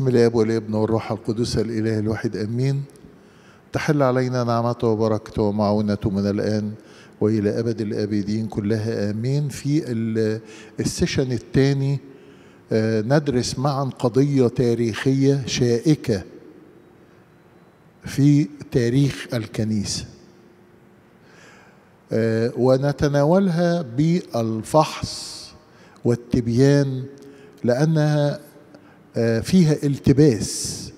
باسم الاب والابن والروح القدس الاله الواحد امين تحل علينا نعمته وبركته ومعونته من الان والى ابد الابدين كلها امين في السيشن الثاني آه، ندرس معا قضيه تاريخيه شائكه في تاريخ الكنيسه آه، ونتناولها بالفحص والتبيان لانها آه، فيها التباس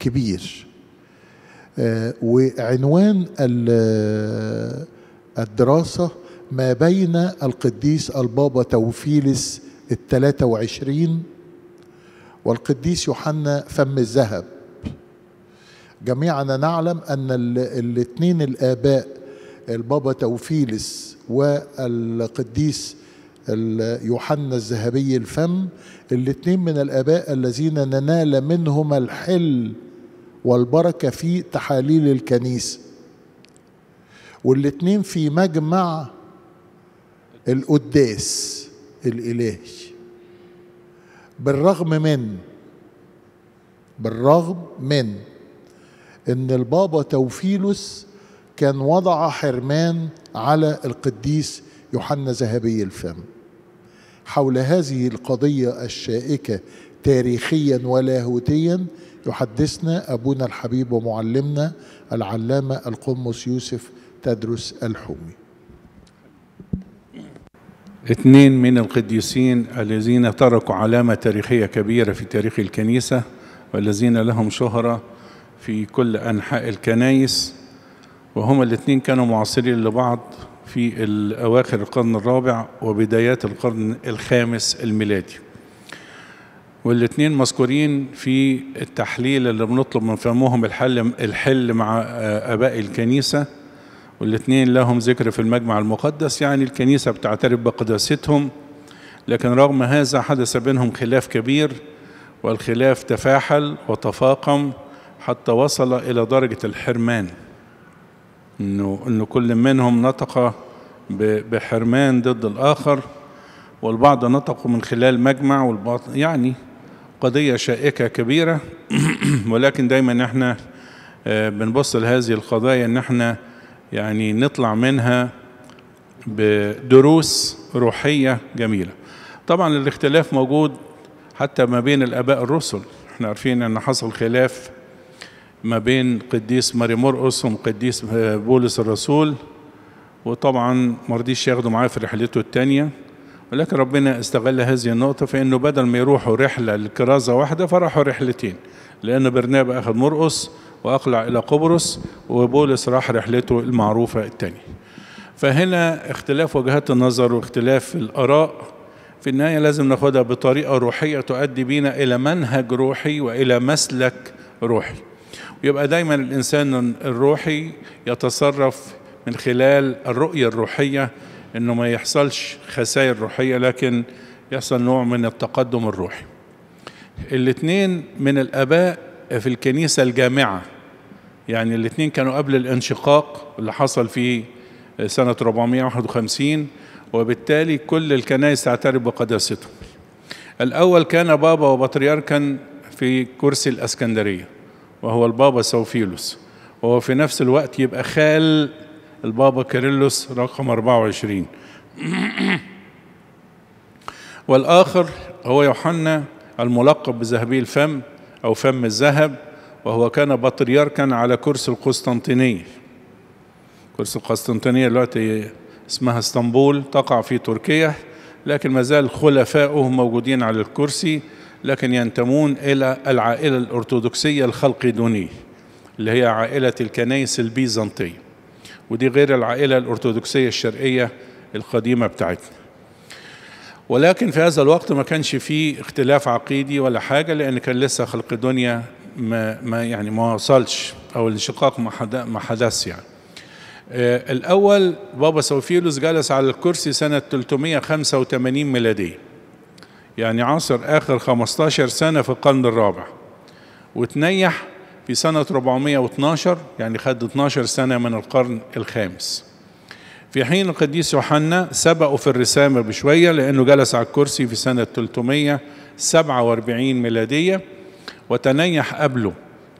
كبير آه، وعنوان آه، الدراسة ما بين القديس البابا توفيلس الثلاثة وعشرين والقديس يوحنا فم الذهب جميعنا نعلم أن الاثنين الآباء البابا توفيلس والقديس يوحنا الذهبي الفم الاثنين من الآباء الذين ننال منهما الحل والبركة في تحاليل الكنيسة والاثنين في مجمع القداس الإلهي بالرغم من بالرغم من ان البابا توفيلوس كان وضع حرمان على القديس يوحنا ذهبي الفم حول هذه القضية الشائكة تاريخيا ولاهوتيا يحدثنا أبونا الحبيب ومعلمنا العلامة القمص يوسف تدرس الحومي اثنين من القديسين الذين تركوا علامة تاريخية كبيرة في تاريخ الكنيسة والذين لهم شهرة في كل أنحاء الكنائس وهما الاثنين كانوا معاصرين لبعض في أواخر القرن الرابع وبدايات القرن الخامس الميلادي والاثنين مذكورين في التحليل اللي بنطلب من فمهم الحل الحل مع آه، اباء الكنيسه والاثنين لهم ذكر في المجمع المقدس يعني الكنيسه بتعترف بقداستهم لكن رغم هذا حدث بينهم خلاف كبير والخلاف تفاحل وتفاقم حتى وصل الى درجه الحرمان انه انه كل منهم نطق بحرمان ضد الآخر والبعض نطقوا من خلال مجمع والبعض يعني قضية شائكة كبيرة ولكن دايما احنا آه، بنبص لهذه القضايا ان احنا يعني نطلع منها بدروس روحية جميلة طبعا الاختلاف موجود حتى ما بين الآباء الرسل احنا عارفين ان حصل خلاف ما بين قديس ماري مرقس وقديس آه، بولس الرسول وطبعا ما رضيش ياخده معاه في رحلته الثانيه ولكن ربنا استغل هذه النقطة في أنه بدل ما يروحوا رحلة لكرازة واحدة فراحوا رحلتين لأن برنابا أخذ مرقص وأقلع إلى قبرص وبولس راح رحلته المعروفة الثانية فهنا اختلاف وجهات النظر واختلاف الآراء في النهاية لازم ناخدها بطريقة روحية تؤدي بينا إلى منهج روحي وإلى مسلك روحي ويبقى دايما الإنسان الروحي يتصرف من خلال الرؤية الروحية انه ما يحصلش خسائر روحية لكن يحصل نوع من التقدم الروحي الاثنين من الاباء في الكنيسة الجامعة يعني الاثنين كانوا قبل الانشقاق اللي حصل في سنة 451 وبالتالي كل الكنائس تعترف بقداستهم الأول كان بابا وبطريركا في كرسي الأسكندرية وهو البابا سوفيلوس وهو في نفس الوقت يبقى خال البابا كيرلس رقم 24 والآخر هو يوحنا الملقب بذهبي الفم أو فم الذهب وهو كان بطريركا على كرسي القسطنطينية كرسي القسطنطينية دلوقتي اسمها اسطنبول تقع في تركيا لكن ما زال خلفاؤه موجودين على الكرسي لكن ينتمون إلى العائلة الأرثوذكسية دوني اللي هي عائلة الكنائس البيزنطية ودي غير العائلة الأرثوذكسية الشرقية القديمة بتاعتنا ولكن في هذا الوقت ما كانش فيه اختلاف عقيدي ولا حاجة لأن كان لسه خلق الدنيا ما, ما يعني ما وصلش أو الانشقاق ما حدث يعني آه، الأول بابا سوفيلوس جلس على الكرسي سنة 385 ميلادية يعني عصر آخر 15 سنة في القرن الرابع وتنيح في سنة 412 يعني خد 12 سنة من القرن الخامس في حين القديس يوحنا سبقه في الرسامة بشوية لأنه جلس على الكرسي في سنة 347 ميلادية وتنيح قبله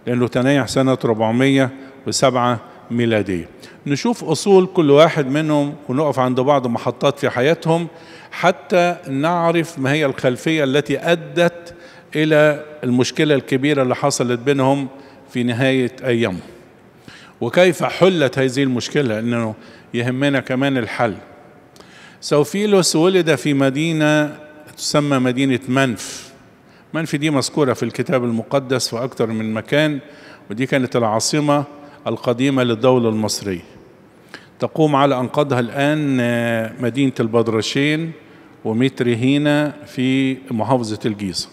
لأنه تنيح سنة 407 ميلادية نشوف أصول كل واحد منهم ونقف عند بعض محطات في حياتهم حتى نعرف ما هي الخلفية التي أدت إلى المشكلة الكبيرة اللي حصلت بينهم في نهاية أيام وكيف حلت هذه المشكلة أنه يهمنا كمان الحل سوفيلوس ولد في مدينة تسمى مدينة منف منف دي مذكورة في الكتاب المقدس في أكثر من مكان ودي كانت العاصمة القديمة للدولة المصرية تقوم على أنقاضها الآن آه، مدينة البدرشين ومتر هنا في محافظة الجيزة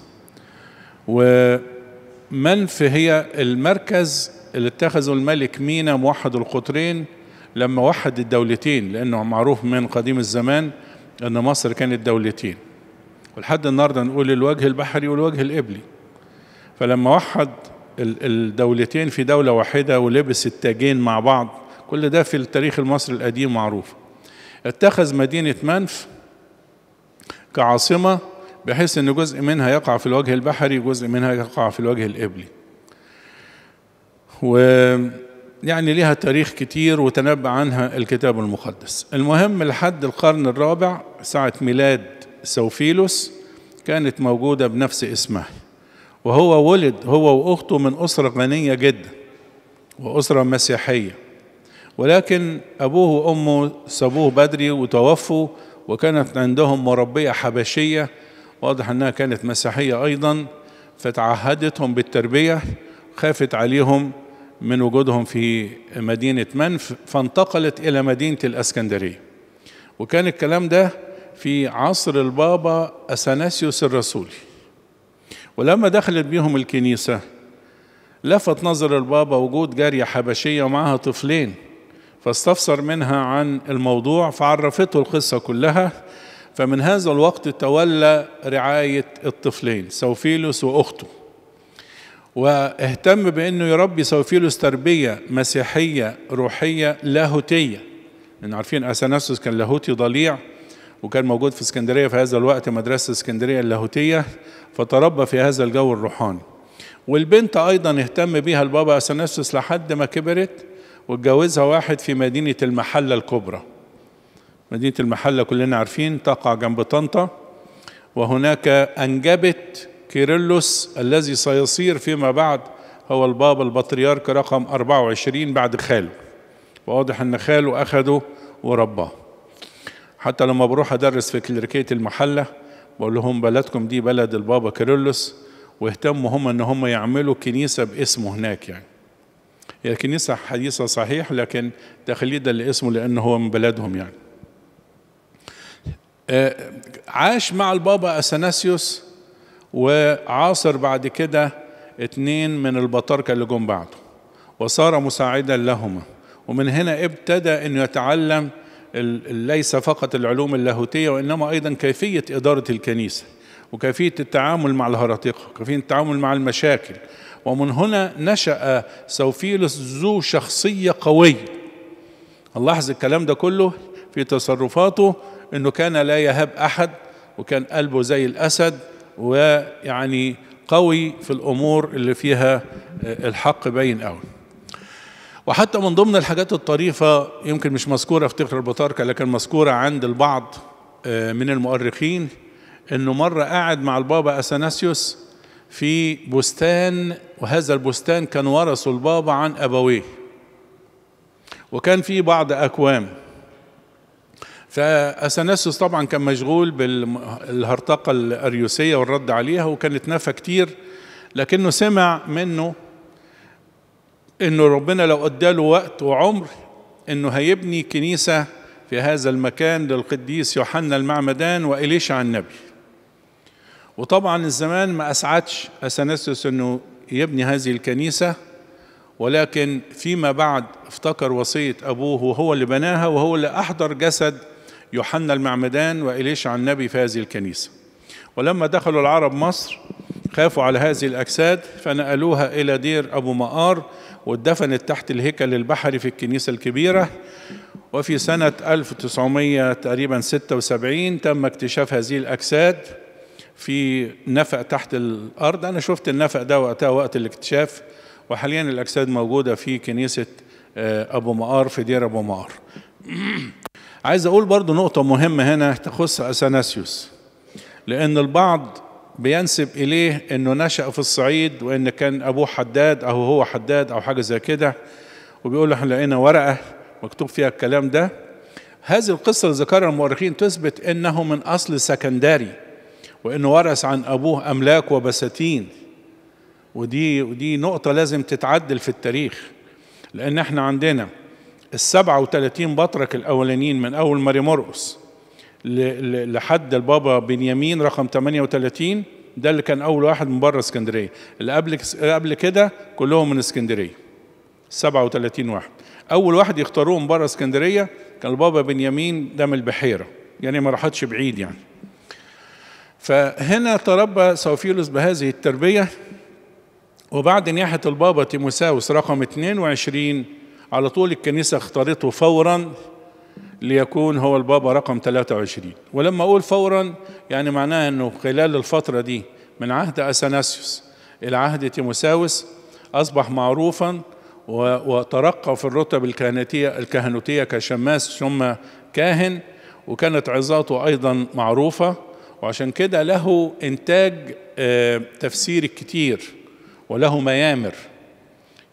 و منف هي المركز اللي اتخذه الملك مينا موحد القطرين لما وحد الدولتين لأنه معروف من قديم الزمان أن مصر كانت دولتين ولحد النهارده نقول الوجه البحري والوجه الإبلي فلما وحد الدولتين في دولة واحدة ولبس التاجين مع بعض كل ده في التاريخ المصري القديم معروف اتخذ مدينة منف كعاصمة بحيث أن جزء منها يقع في الوجه البحري وجزء منها يقع في الوجه الإبلي و يعني لها تاريخ كتير وتنبأ عنها الكتاب المقدس المهم لحد القرن الرابع ساعة ميلاد سوفيلوس كانت موجودة بنفس اسمها وهو ولد هو وأخته من أسرة غنية جدا وأسرة مسيحية ولكن أبوه وأمه سابوه بدري وتوفوا وكانت عندهم مربية حبشية واضح أنها كانت مسيحية أيضا فتعهدتهم بالتربية خافت عليهم من وجودهم في مدينة منف فانتقلت إلى مدينة الأسكندرية وكان الكلام ده في عصر البابا أثناسيوس الرسولي ولما دخلت بيهم الكنيسة لفت نظر البابا وجود جارية حبشية ومعها طفلين فاستفسر منها عن الموضوع فعرفته القصة كلها فمن هذا الوقت تولى رعاية الطفلين سوفيلوس وأخته واهتم بأنه يربي سوفيلوس تربية مسيحية روحية لاهوتية لأن عارفين أساناسوس كان لاهوتي ضليع وكان موجود في اسكندرية في هذا الوقت مدرسة اسكندرية اللاهوتية فتربى في هذا الجو الروحاني والبنت أيضا اهتم بها البابا أساناسوس لحد ما كبرت واتجوزها واحد في مدينة المحلة الكبرى مدينة المحلة كلنا عارفين تقع جنب طنطا وهناك أنجبت كيرلس الذي سيصير فيما بعد هو البابا البطريرك رقم 24 بعد خاله واضح ان خاله أخده ورباه حتى لما بروح أدرس في كليركية المحلة بقول لهم بلدكم دي بلد البابا كيرلس واهتموا هم ان هم يعملوا كنيسة باسمه هناك يعني هي كنيسة حديثة صحيح لكن تخليدا لاسمه لأنه هو من بلدهم يعني آه، عاش مع البابا اثناسيوس وعاصر بعد كده اتنين من البطاركه اللي جم بعده وصار مساعدا لهما ومن هنا ابتدى انه يتعلم ليس فقط العلوم اللاهوتيه وانما ايضا كيفيه اداره الكنيسه وكيفيه التعامل مع الهرطقة وكيفيه التعامل مع المشاكل ومن هنا نشا سوفيلوس ذو شخصيه قويه لاحظ الكلام ده كله في تصرفاته انه كان لا يهاب احد وكان قلبه زي الاسد ويعني قوي في الامور اللي فيها آه، الحق باين قوي وحتى من ضمن الحاجات الطريفة يمكن مش مذكورة في تقرير البطاركة لكن مذكورة عند البعض آه، من المؤرخين انه مرة قعد مع البابا اثناسيوس في بستان وهذا البستان كان ورثه البابا عن ابويه وكان في بعض اكوام فاثناسيوس طبعا كان مشغول بالهرطقه الاريوسيه والرد عليها وكانت نافه كتير لكنه سمع منه انه ربنا لو اداله وقت وعمر انه هيبني كنيسه في هذا المكان للقديس يوحنا المعمدان واليشع النبي وطبعا الزمان ما اسعدش اثناسيوس انه يبني هذه الكنيسه ولكن فيما بعد افتكر وصيه ابوه وهو اللي بناها وهو اللي احضر جسد يوحنا المعمدان وإليش عن النبي في هذه الكنيسة ولما دخلوا العرب مصر خافوا على هذه الأجساد فنقلوها إلى دير أبو مقار واتدفنت تحت الهيكل البحري في الكنيسة الكبيرة وفي سنة 1900 تقريبا 76 تم اكتشاف هذه الأجساد في نفق تحت الأرض أنا شفت النفق ده وقتها وقت الاكتشاف وحاليا الأجساد موجودة في كنيسة آه، أبو مقار في دير أبو مقار عايز اقول برضو نقطه مهمه هنا تخص اثناسيوس لان البعض بينسب اليه انه نشا في الصعيد وان كان ابوه حداد او هو حداد او حاجه زي كده وبيقول احنا لقينا ورقه مكتوب فيها الكلام ده هذه القصه اللي ذكرها المؤرخين تثبت انه من اصل سكندري وانه ورث عن ابوه املاك وبساتين ودي ودي نقطه لازم تتعدل في التاريخ لان احنا عندنا السبعة وثلاثين بطرك الأولانيين من أول ماري مرقس لحد البابا بنيامين رقم 38 ده اللي كان أول واحد من بره اسكندرية اللي قبل قبل كده كلهم من اسكندرية 37 واحد أول واحد يختاروه من بره اسكندرية كان البابا بنيامين ده من البحيرة يعني ما راحتش بعيد يعني فهنا تربى سوفيلوس بهذه التربية وبعد نياحة البابا تيموساوس رقم 22 على طول الكنيسة اختارته فورا ليكون هو البابا رقم 23 ولما أقول فورا يعني معناها أنه خلال الفترة دي من عهد أثناسيوس إلى عهد تيموساوس أصبح معروفا وترقى في الرتب الكهنتية الكهنوتية كشماس ثم كاهن وكانت عظاته أيضا معروفة وعشان كده له إنتاج آه، تفسير كتير وله ميامر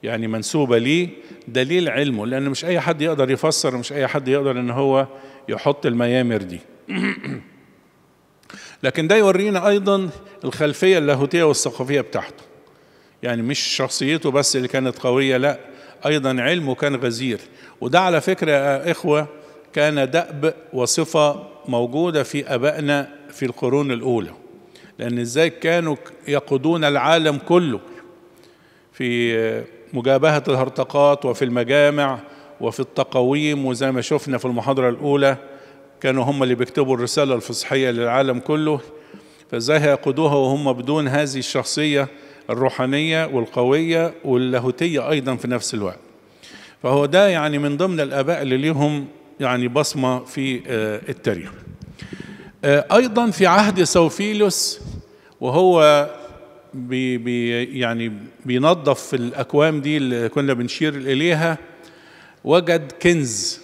يعني منسوبة ليه دليل علمه لأن مش أي حد يقدر يفسر مش أي حد يقدر إن هو يحط الميامر دي لكن ده يورينا أيضا الخلفية اللاهوتية والثقافية بتاعته يعني مش شخصيته بس اللي كانت قوية لا أيضا علمه كان غزير وده على فكرة يا إخوة كان دأب وصفة موجودة في أبائنا في القرون الأولى لأن إزاي كانوا يقودون العالم كله في مجابهة الهرطقات وفي المجامع وفي التقاويم وزي ما شفنا في المحاضرة الأولى كانوا هم اللي بيكتبوا الرسالة الفصحية للعالم كله فازاي هيقودوها وهم بدون هذه الشخصية الروحانية والقوية واللاهوتية أيضا في نفس الوقت فهو ده يعني من ضمن الآباء اللي ليهم يعني بصمة في آه، التاريخ آه، أيضا في عهد سوفيلوس وهو بي بي يعني بينظف الاكوام دي اللي كنا بنشير اليها وجد كنز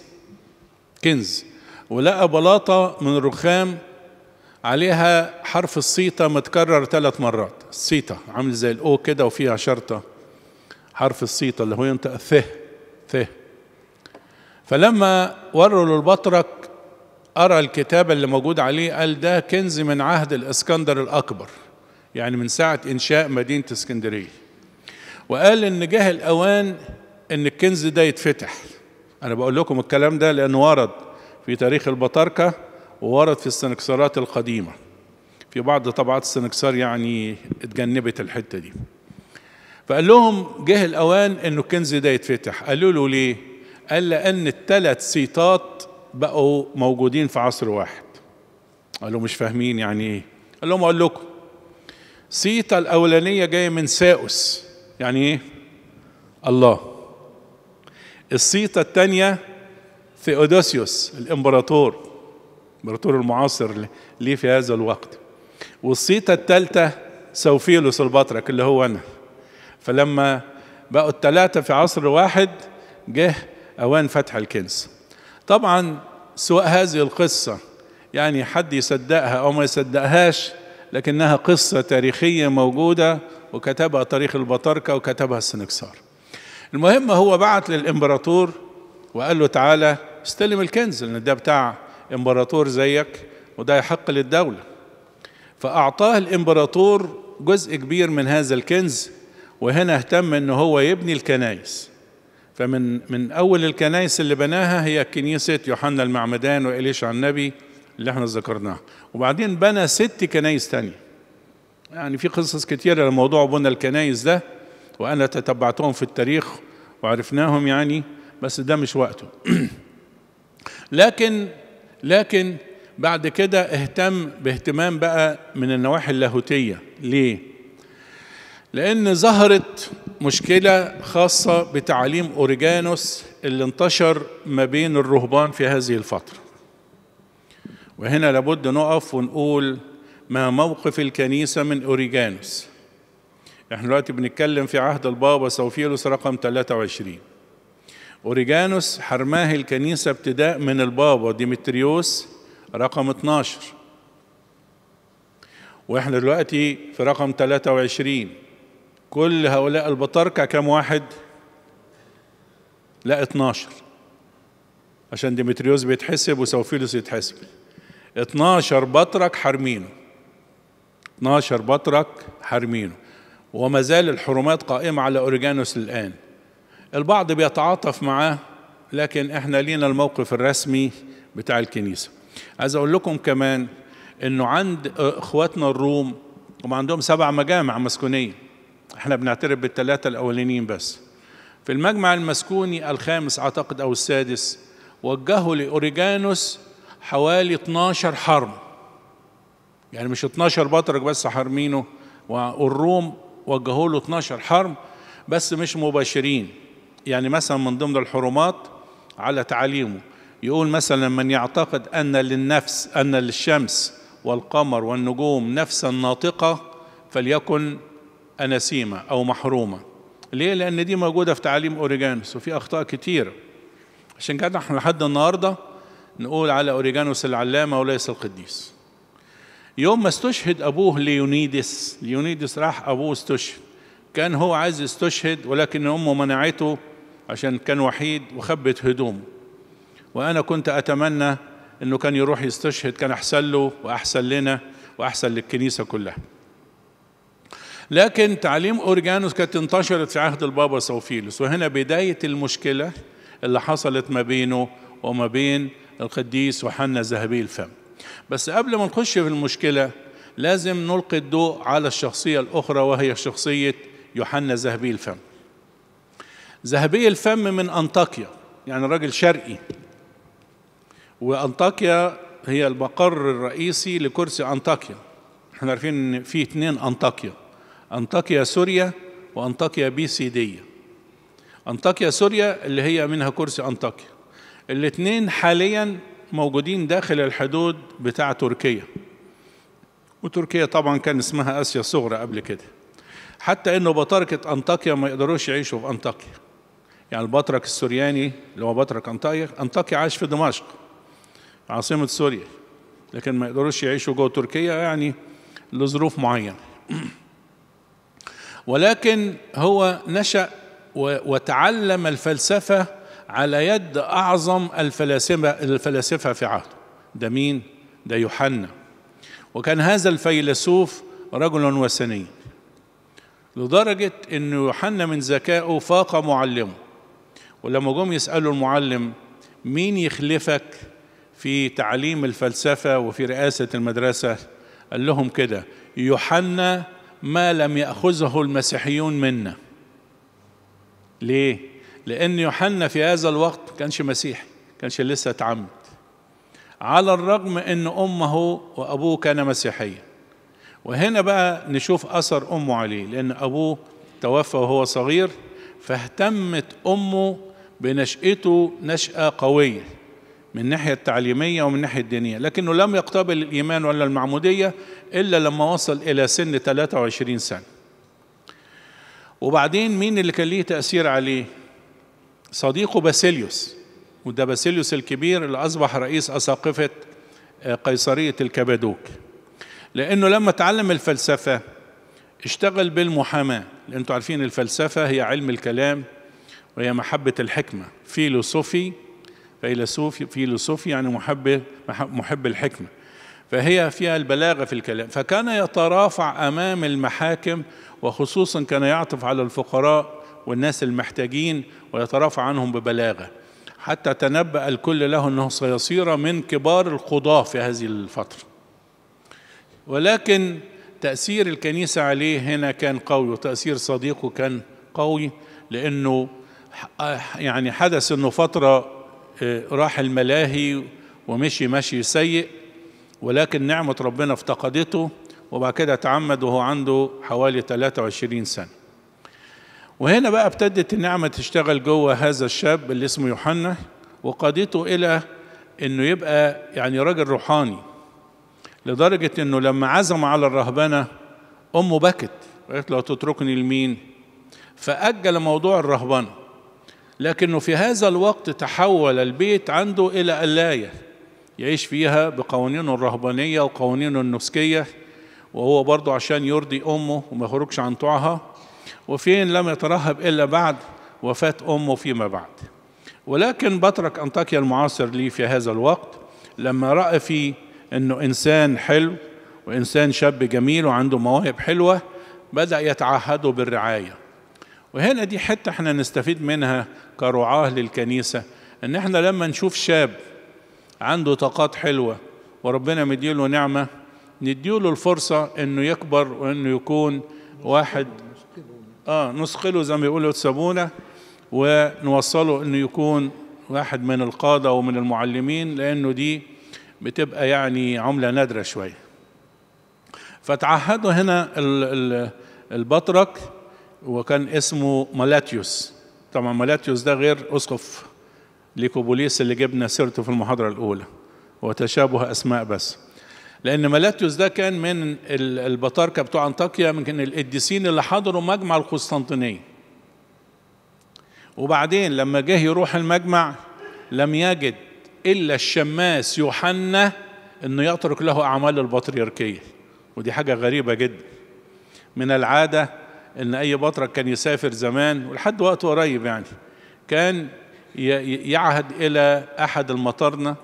كنز ولقى بلاطه من الرخام عليها حرف الصيتا متكرر ثلاث مرات الصيتا عامل زي الاو كده وفيها شرطه حرف الصيتا اللي هو ينطق ثه ثه فلما وروا للبطرك قرا الكتاب اللي موجود عليه قال ده كنز من عهد الاسكندر الاكبر يعني من ساعة إنشاء مدينة اسكندرية وقال إن جه الأوان إن الكنز ده يتفتح أنا بقول لكم الكلام ده لأنه ورد في تاريخ البطاركة وورد في السنكسارات القديمة في بعض طبعات السنكسار يعني اتجنبت الحتة دي فقال لهم جه الأوان إنه الكنز ده يتفتح قالوا له ليه؟ قال لأن الثلاث سيطات بقوا موجودين في عصر واحد قال لهم مش فاهمين يعني ايه قال لهم أقول لكم سيتا الأولانية جاية من ساؤس يعني إيه؟ الله السيتا الثانية ثيودوسيوس الإمبراطور الإمبراطور المعاصر ليه في هذا الوقت والسيطة الثالثة سوفيلوس البطرك اللي هو أنا فلما بقوا الثلاثة في عصر واحد جه أوان فتح الكنز طبعا سواء هذه القصة يعني حد يصدقها أو ما يصدقهاش لكنها قصة تاريخية موجودة وكتبها تاريخ البطاركة وكتبها السنكسار المهم هو بعت للإمبراطور وقال له تعالى استلم الكنز لأن ده بتاع إمبراطور زيك وده يحق للدولة فأعطاه الإمبراطور جزء كبير من هذا الكنز وهنا اهتم ان هو يبني الكنائس فمن من اول الكنائس اللي بناها هي كنيسه يوحنا المعمدان وإليش عن النبي اللي احنا ذكرناها وبعدين بنى ست كنايس تانية يعني في قصص كتيرة لموضوع بنى الكنايس ده وأنا تتبعتهم في التاريخ وعرفناهم يعني بس ده مش وقته لكن لكن بعد كده اهتم باهتمام بقى من النواحي اللاهوتية ليه؟ لأن ظهرت مشكلة خاصة بتعليم أوريجانوس اللي انتشر ما بين الرهبان في هذه الفترة وهنا لابد نقف ونقول ما موقف الكنيسة من أوريجانوس احنا دلوقتي بنتكلم في عهد البابا سوفيلوس رقم 23 أوريجانوس حرماه الكنيسة ابتداء من البابا ديمتريوس رقم 12 واحنا دلوقتي في رقم 23 كل هؤلاء البطاركة كم واحد؟ لا 12 عشان ديمتريوس بيتحسب وسوفيلوس يتحسب 12 بطرك حارمينه 12 بطرك حارمينه وما زال الحرمات قائمة على أوريجانوس الآن البعض بيتعاطف معاه لكن احنا لينا الموقف الرسمي بتاع الكنيسة عايز أقول لكم كمان أنه عند إخواتنا الروم هم عندهم سبع مجامع مسكونية احنا بنعترف بالثلاثة الأولانيين بس في المجمع المسكوني الخامس أعتقد أو السادس وجهوا لأوريجانوس حوالي 12 حرم يعني مش 12 بطرك بس حارمينه والروم وجهوا له 12 حرم بس مش مباشرين يعني مثلا من ضمن الحرمات على تعاليمه يقول مثلا من يعتقد أن للنفس أن للشمس والقمر والنجوم نفسا ناطقة فليكن أنسيمة أو محرومة ليه؟ لأن دي موجودة في تعاليم أوريجانوس وفي أخطاء كثيره عشان كده احنا لحد النهارده نقول على أوريجانوس العلامة وليس القديس يوم ما استشهد أبوه ليونيدس ليونيدس راح أبوه استشهد كان هو عايز يستشهد ولكن أمه منعته عشان كان وحيد وخبت هدومه وأنا كنت أتمنى أنه كان يروح يستشهد كان أحسن له وأحسن لنا وأحسن للكنيسة كلها لكن تعليم أورجانوس كانت انتشرت في عهد البابا سوفيلوس وهنا بداية المشكلة اللي حصلت ما بينه وما بين القديس وحنا ذهبي الفم بس قبل ما نخش في المشكلة لازم نلقي الضوء على الشخصية الأخرى وهي شخصية يوحنا ذهبي الفم ذهبي الفم من أنطاكيا يعني راجل شرقي وأنطاكيا هي المقر الرئيسي لكرسي أنطاكيا احنا عارفين ان في اثنين أنطاكيا أنطاكيا سوريا وأنطاكيا بي سي دي أنطاكيا سوريا اللي هي منها كرسي أنطاكيا الاثنين حاليا موجودين داخل الحدود بتاع تركيا وتركيا طبعا كان اسمها اسيا الصغرى قبل كده حتى انه بطركه انطاكيا ما يقدروش يعيشوا في انطاكيا يعني البطرك السورياني اللي هو بطرك انطاكيا انطاكيا عاش في دمشق عاصمه سوريا لكن ما يقدروش يعيشوا جوه تركيا يعني لظروف معينه ولكن هو نشا وتعلم الفلسفه على يد أعظم الفلاسفة, الفلاسفة في عهده ده مين؟ ده يوحنا وكان هذا الفيلسوف رجل وثني لدرجة أن يوحنا من ذكائه فاق معلمه ولما جم يسألوا المعلم مين يخلفك في تعليم الفلسفة وفي رئاسة المدرسة قال لهم كده يوحنا ما لم يأخذه المسيحيون منا ليه؟ لأن يوحنا في هذا الوقت كانش مسيحي كانش لسه اتعمد على الرغم أن أمه وأبوه كان مسيحيا وهنا بقى نشوف أثر أمه عليه لأن أبوه توفى وهو صغير فاهتمت أمه بنشأته نشأة قوية من الناحية التعليمية ومن الناحية الدينية لكنه لم يقتبل الإيمان ولا المعمودية إلا لما وصل إلى سن 23 سنة وبعدين مين اللي كان ليه تأثير عليه صديقه باسيليوس وده باسيليوس الكبير اللي أصبح رئيس أساقفة آه، قيصرية الكبادوك لأنه لما تعلم الفلسفة اشتغل بالمحاماة لأن عارفين الفلسفة هي علم الكلام وهي محبة الحكمة فيلوسوفي فيلسوفي فيلوسوفي يعني محب محب الحكمة فهي فيها البلاغة في الكلام فكان يترافع أمام المحاكم وخصوصا كان يعطف على الفقراء والناس المحتاجين ويترافع عنهم ببلاغه حتى تنبأ الكل له انه سيصير من كبار القضاة في هذه الفترة. ولكن تأثير الكنيسة عليه هنا كان قوي وتأثير صديقه كان قوي لأنه يعني حدث انه فترة آه، راح الملاهي ومشي مشي سيء ولكن نعمة ربنا افتقدته وبعد كده تعمد وهو عنده حوالي 23 سنة. وهنا بقى ابتدت النعمة تشتغل جوه هذا الشاب اللي اسمه يوحنا وقادته إلى إنه يبقى يعني راجل روحاني لدرجة إنه لما عزم على الرهبنة أمه بكت قالت لو تتركني لمين؟ فأجل موضوع الرهبنة لكنه في هذا الوقت تحول البيت عنده إلى قلاية يعيش فيها بقوانينه الرهبانية وقوانينه النسكية وهو برضه عشان يرضي أمه وما يخرجش عن طوعها وفين لم يترهب إلا بعد وفاة أمه فيما بعد ولكن بترك أنطاكيا المعاصر لي في هذا الوقت لما رأى فيه أنه إنسان حلو وإنسان شاب جميل وعنده مواهب حلوة بدأ يتعهده بالرعاية وهنا دي حتة احنا نستفيد منها كرعاه للكنيسة ان احنا لما نشوف شاب عنده طاقات حلوة وربنا مديله نعمة نديله الفرصة انه يكبر وانه يكون واحد اه نثقله زي ما بيقولوا تسابونا ونوصله انه يكون واحد من القاده ومن المعلمين لانه دي بتبقى يعني عمله نادره شويه فتعهدوا هنا البطرك وكان اسمه ملاتيوس طبعا ملاتيوس ده غير اسقف ليكوبوليس اللي جبنا سيرته في المحاضره الاولى وتشابه اسماء بس لأن ملاتيوس ده كان من البطاركة بتوع أنطاكيا من القديسين اللي حضروا مجمع القسطنطينية وبعدين لما جه يروح المجمع لم يجد إلا الشماس يوحنا أنه يترك له أعمال البطريركية ودي حاجة غريبة جدا من العادة أن أي بطرك كان يسافر زمان ولحد وقت قريب يعني كان يعهد إلى أحد المطارنة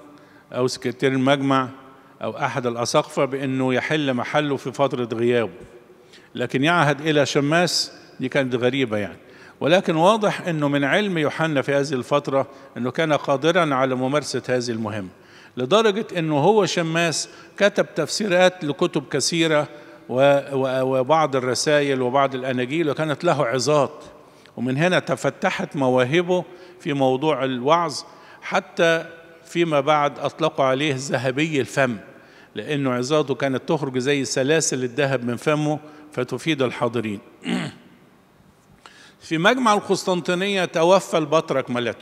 أو سكرتير المجمع أو أحد الأساقفة بأنه يحل محله في فترة غيابه لكن يعهد إلى شماس دي كانت غريبة يعني ولكن واضح أنه من علم يوحنا في هذه الفترة أنه كان قادرا على ممارسة هذه المهمة لدرجة أنه هو شماس كتب تفسيرات لكتب كثيرة وبعض الرسائل وبعض الأناجيل وكانت له عظات ومن هنا تفتحت مواهبه في موضوع الوعظ حتى فيما بعد أطلقوا عليه ذهبي الفم لأنه عظاته كانت تخرج زي سلاسل الذهب من فمه فتفيد الحاضرين في مجمع القسطنطينية توفى البطرك ما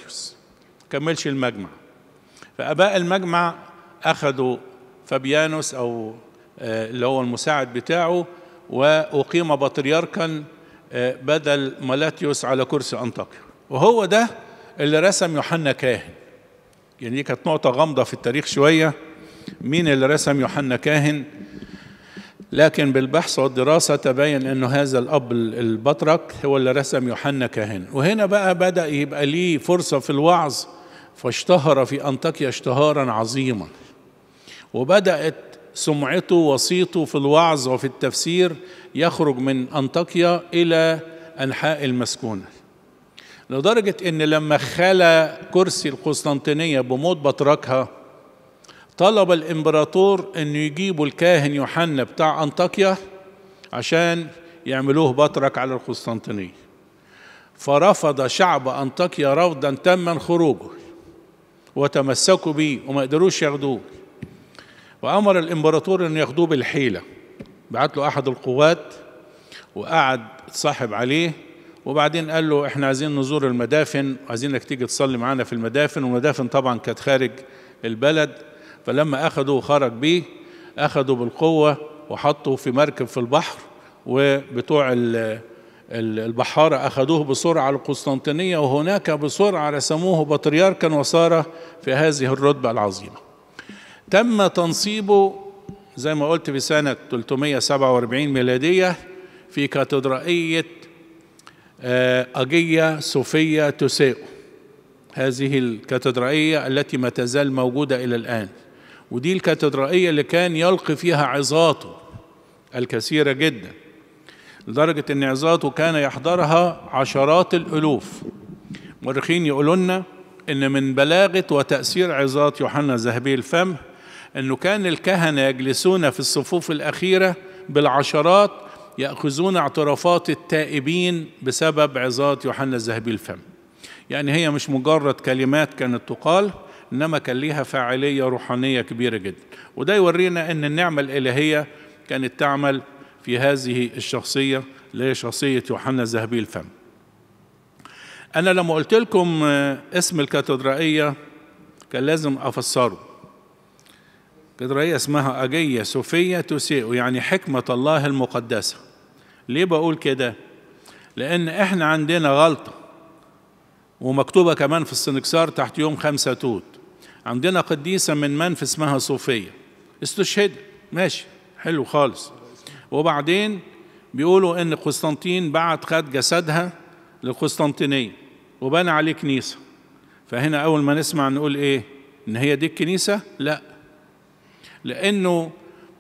كملش المجمع فأباء المجمع أخذوا فابيانوس أو آه، اللي هو المساعد بتاعه وأقيم بطريركا آه، بدل مالاتيوس على كرسي أنطاكيا وهو ده اللي رسم يوحنا كاهن يعني دي كانت نقطة غامضة في التاريخ شوية مين اللي رسم يوحنا كاهن لكن بالبحث والدراسة تبين أنه هذا الأب البطرك هو اللي رسم يوحنا كاهن وهنا بقى بدأ يبقى ليه فرصة في الوعظ فاشتهر في أنطاكيا اشتهارا عظيما وبدأت سمعته وصيته في الوعظ وفي التفسير يخرج من أنطاكيا إلى أنحاء المسكونة لدرجة أن لما خلى كرسي القسطنطينية بموت بطركها طلب الامبراطور انه يجيبوا الكاهن يوحنا بتاع انطاكيا عشان يعملوه بطرك على القسطنطينيه فرفض شعب انطاكيا رفضا تما خروجه وتمسكوا بيه وما قدروش ياخدوه وامر الامبراطور ان ياخدوه بالحيله بعت له احد القوات وقعد صاحب عليه وبعدين قال له احنا عايزين نزور المدافن عايزينك تيجي تصلي معانا في المدافن والمدافن طبعا كانت خارج البلد فلما أخذوا وخرج بيه أخذوا بالقوة وحطوا في مركب في البحر وبتوع البحارة أخذوه بسرعة القسطنطينية وهناك بسرعة رسموه بطريركا وصار في هذه الرتبة العظيمة تم تنصيبه زي ما قلت في سنة 347 ميلادية في كاتدرائية آه، أجية صوفية توسيو هذه الكاتدرائية التي ما تزال موجودة إلى الآن ودي الكاتدرائية اللي كان يلقي فيها عظاته الكثيرة جدا لدرجة أن عظاته كان يحضرها عشرات الألوف مؤرخين يقولوا لنا أن من بلاغة وتأثير عظات يوحنا ذهبي الفم أنه كان الكهنة يجلسون في الصفوف الأخيرة بالعشرات يأخذون اعترافات التائبين بسبب عظات يوحنا الذهبي الفم يعني هي مش مجرد كلمات كانت تقال إنما كان ليها فاعلية روحانية كبيرة جدا وده يورينا أن النعمة الإلهية كانت تعمل في هذه الشخصية اللي هي شخصية يوحنا الذهبي الفم أنا لما قلت لكم اسم الكاتدرائية كان لازم أفسره كاتدرائية اسمها أجية سوفيا توسيئو يعني حكمة الله المقدسة ليه بقول كده؟ لأن إحنا عندنا غلطة ومكتوبة كمان في السنكسار تحت يوم خمسة توت عندنا قديسة من منف اسمها صوفية استشهد ماشي حلو خالص وبعدين بيقولوا ان قسطنطين بعت خد جسدها لقسطنطينية وبنى عليه كنيسة فهنا اول ما نسمع نقول ايه ان هي دي الكنيسة لا لانه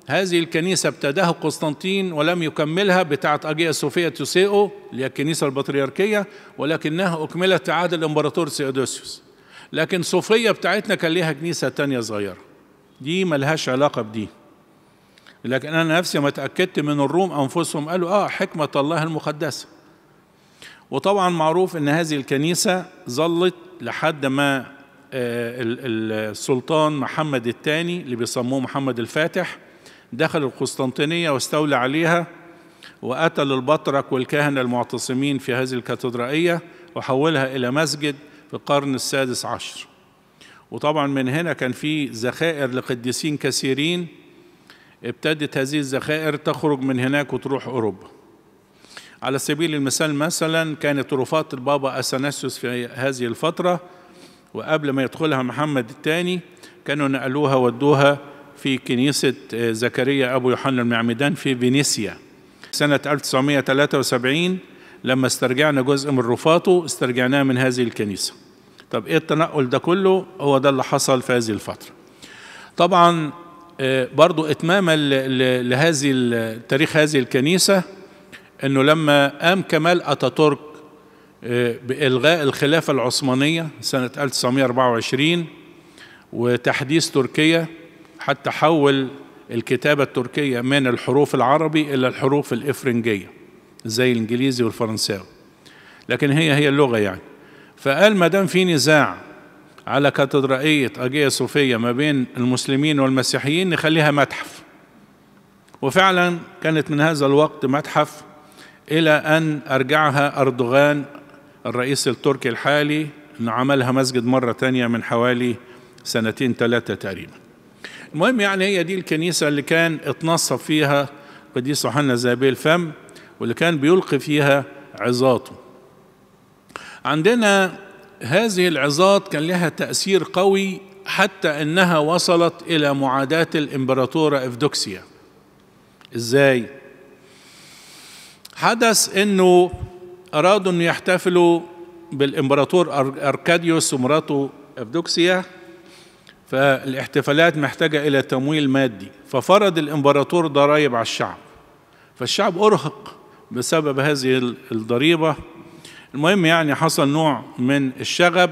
هذه الكنيسة ابتداها قسطنطين ولم يكملها بتاعة أجيا صوفيا تيوسيو اللي هي الكنيسة البطريركية ولكنها أكملت عهد الإمبراطور سيودوسيوس لكن صوفية بتاعتنا كان ليها كنيسة تانية صغيرة دي ملهاش علاقة بدي لكن أنا نفسي ما تأكدت من الروم أنفسهم قالوا آه حكمة الله المقدسة وطبعا معروف أن هذه الكنيسة ظلت لحد ما آه، السلطان محمد الثاني اللي بيسموه محمد الفاتح دخل القسطنطينية واستولى عليها وقتل البطرك والكهنة المعتصمين في هذه الكاتدرائية وحولها إلى مسجد في القرن السادس عشر وطبعا من هنا كان في ذخائر لقديسين كثيرين ابتدت هذه الذخائر تخرج من هناك وتروح أوروبا على سبيل المثال مثلا كانت رفات البابا أثناسيوس في هذه الفترة وقبل ما يدخلها محمد الثاني كانوا نقلوها ودوها في كنيسة آه، زكريا أبو يوحنا المعمدان في فينيسيا سنة 1973 لما استرجعنا جزء من رفاته استرجعناه من هذه الكنيسة طب ايه التنقل ده كله هو ده اللي حصل في هذه الفترة طبعا آه، برضو اتماما لهذه تاريخ هذه الكنيسة انه لما قام كمال اتاتورك آه، بإلغاء الخلافة العثمانية سنة 1924 وتحديث تركيا حتى حول الكتابة التركية من الحروف العربي إلى الحروف الإفرنجية زي الإنجليزي والفرنساوي لكن هي هي اللغة يعني فقال ما دام في نزاع على كاتدرائية أجية صوفية ما بين المسلمين والمسيحيين نخليها متحف وفعلا كانت من هذا الوقت متحف إلى أن أرجعها أردوغان الرئيس التركي الحالي أنه عملها مسجد مرة تانية من حوالي سنتين ثلاثة تقريبا المهم يعني هي دي الكنيسة اللي كان اتنصب فيها قديس يوحنا ذهبي الفم واللي كان بيلقي فيها عظاته عندنا هذه العظات كان لها تأثير قوي حتى أنها وصلت إلى معاداة الإمبراطورة إفدوكسيا إزاي؟ حدث أنه أرادوا أن يحتفلوا بالإمبراطور أركاديوس ومراته إفدوكسيا فالاحتفالات محتاجة إلى تمويل مادي ففرض الإمبراطور ضرائب على الشعب فالشعب أرهق بسبب هذه الضريبة المهم يعني حصل نوع من الشغب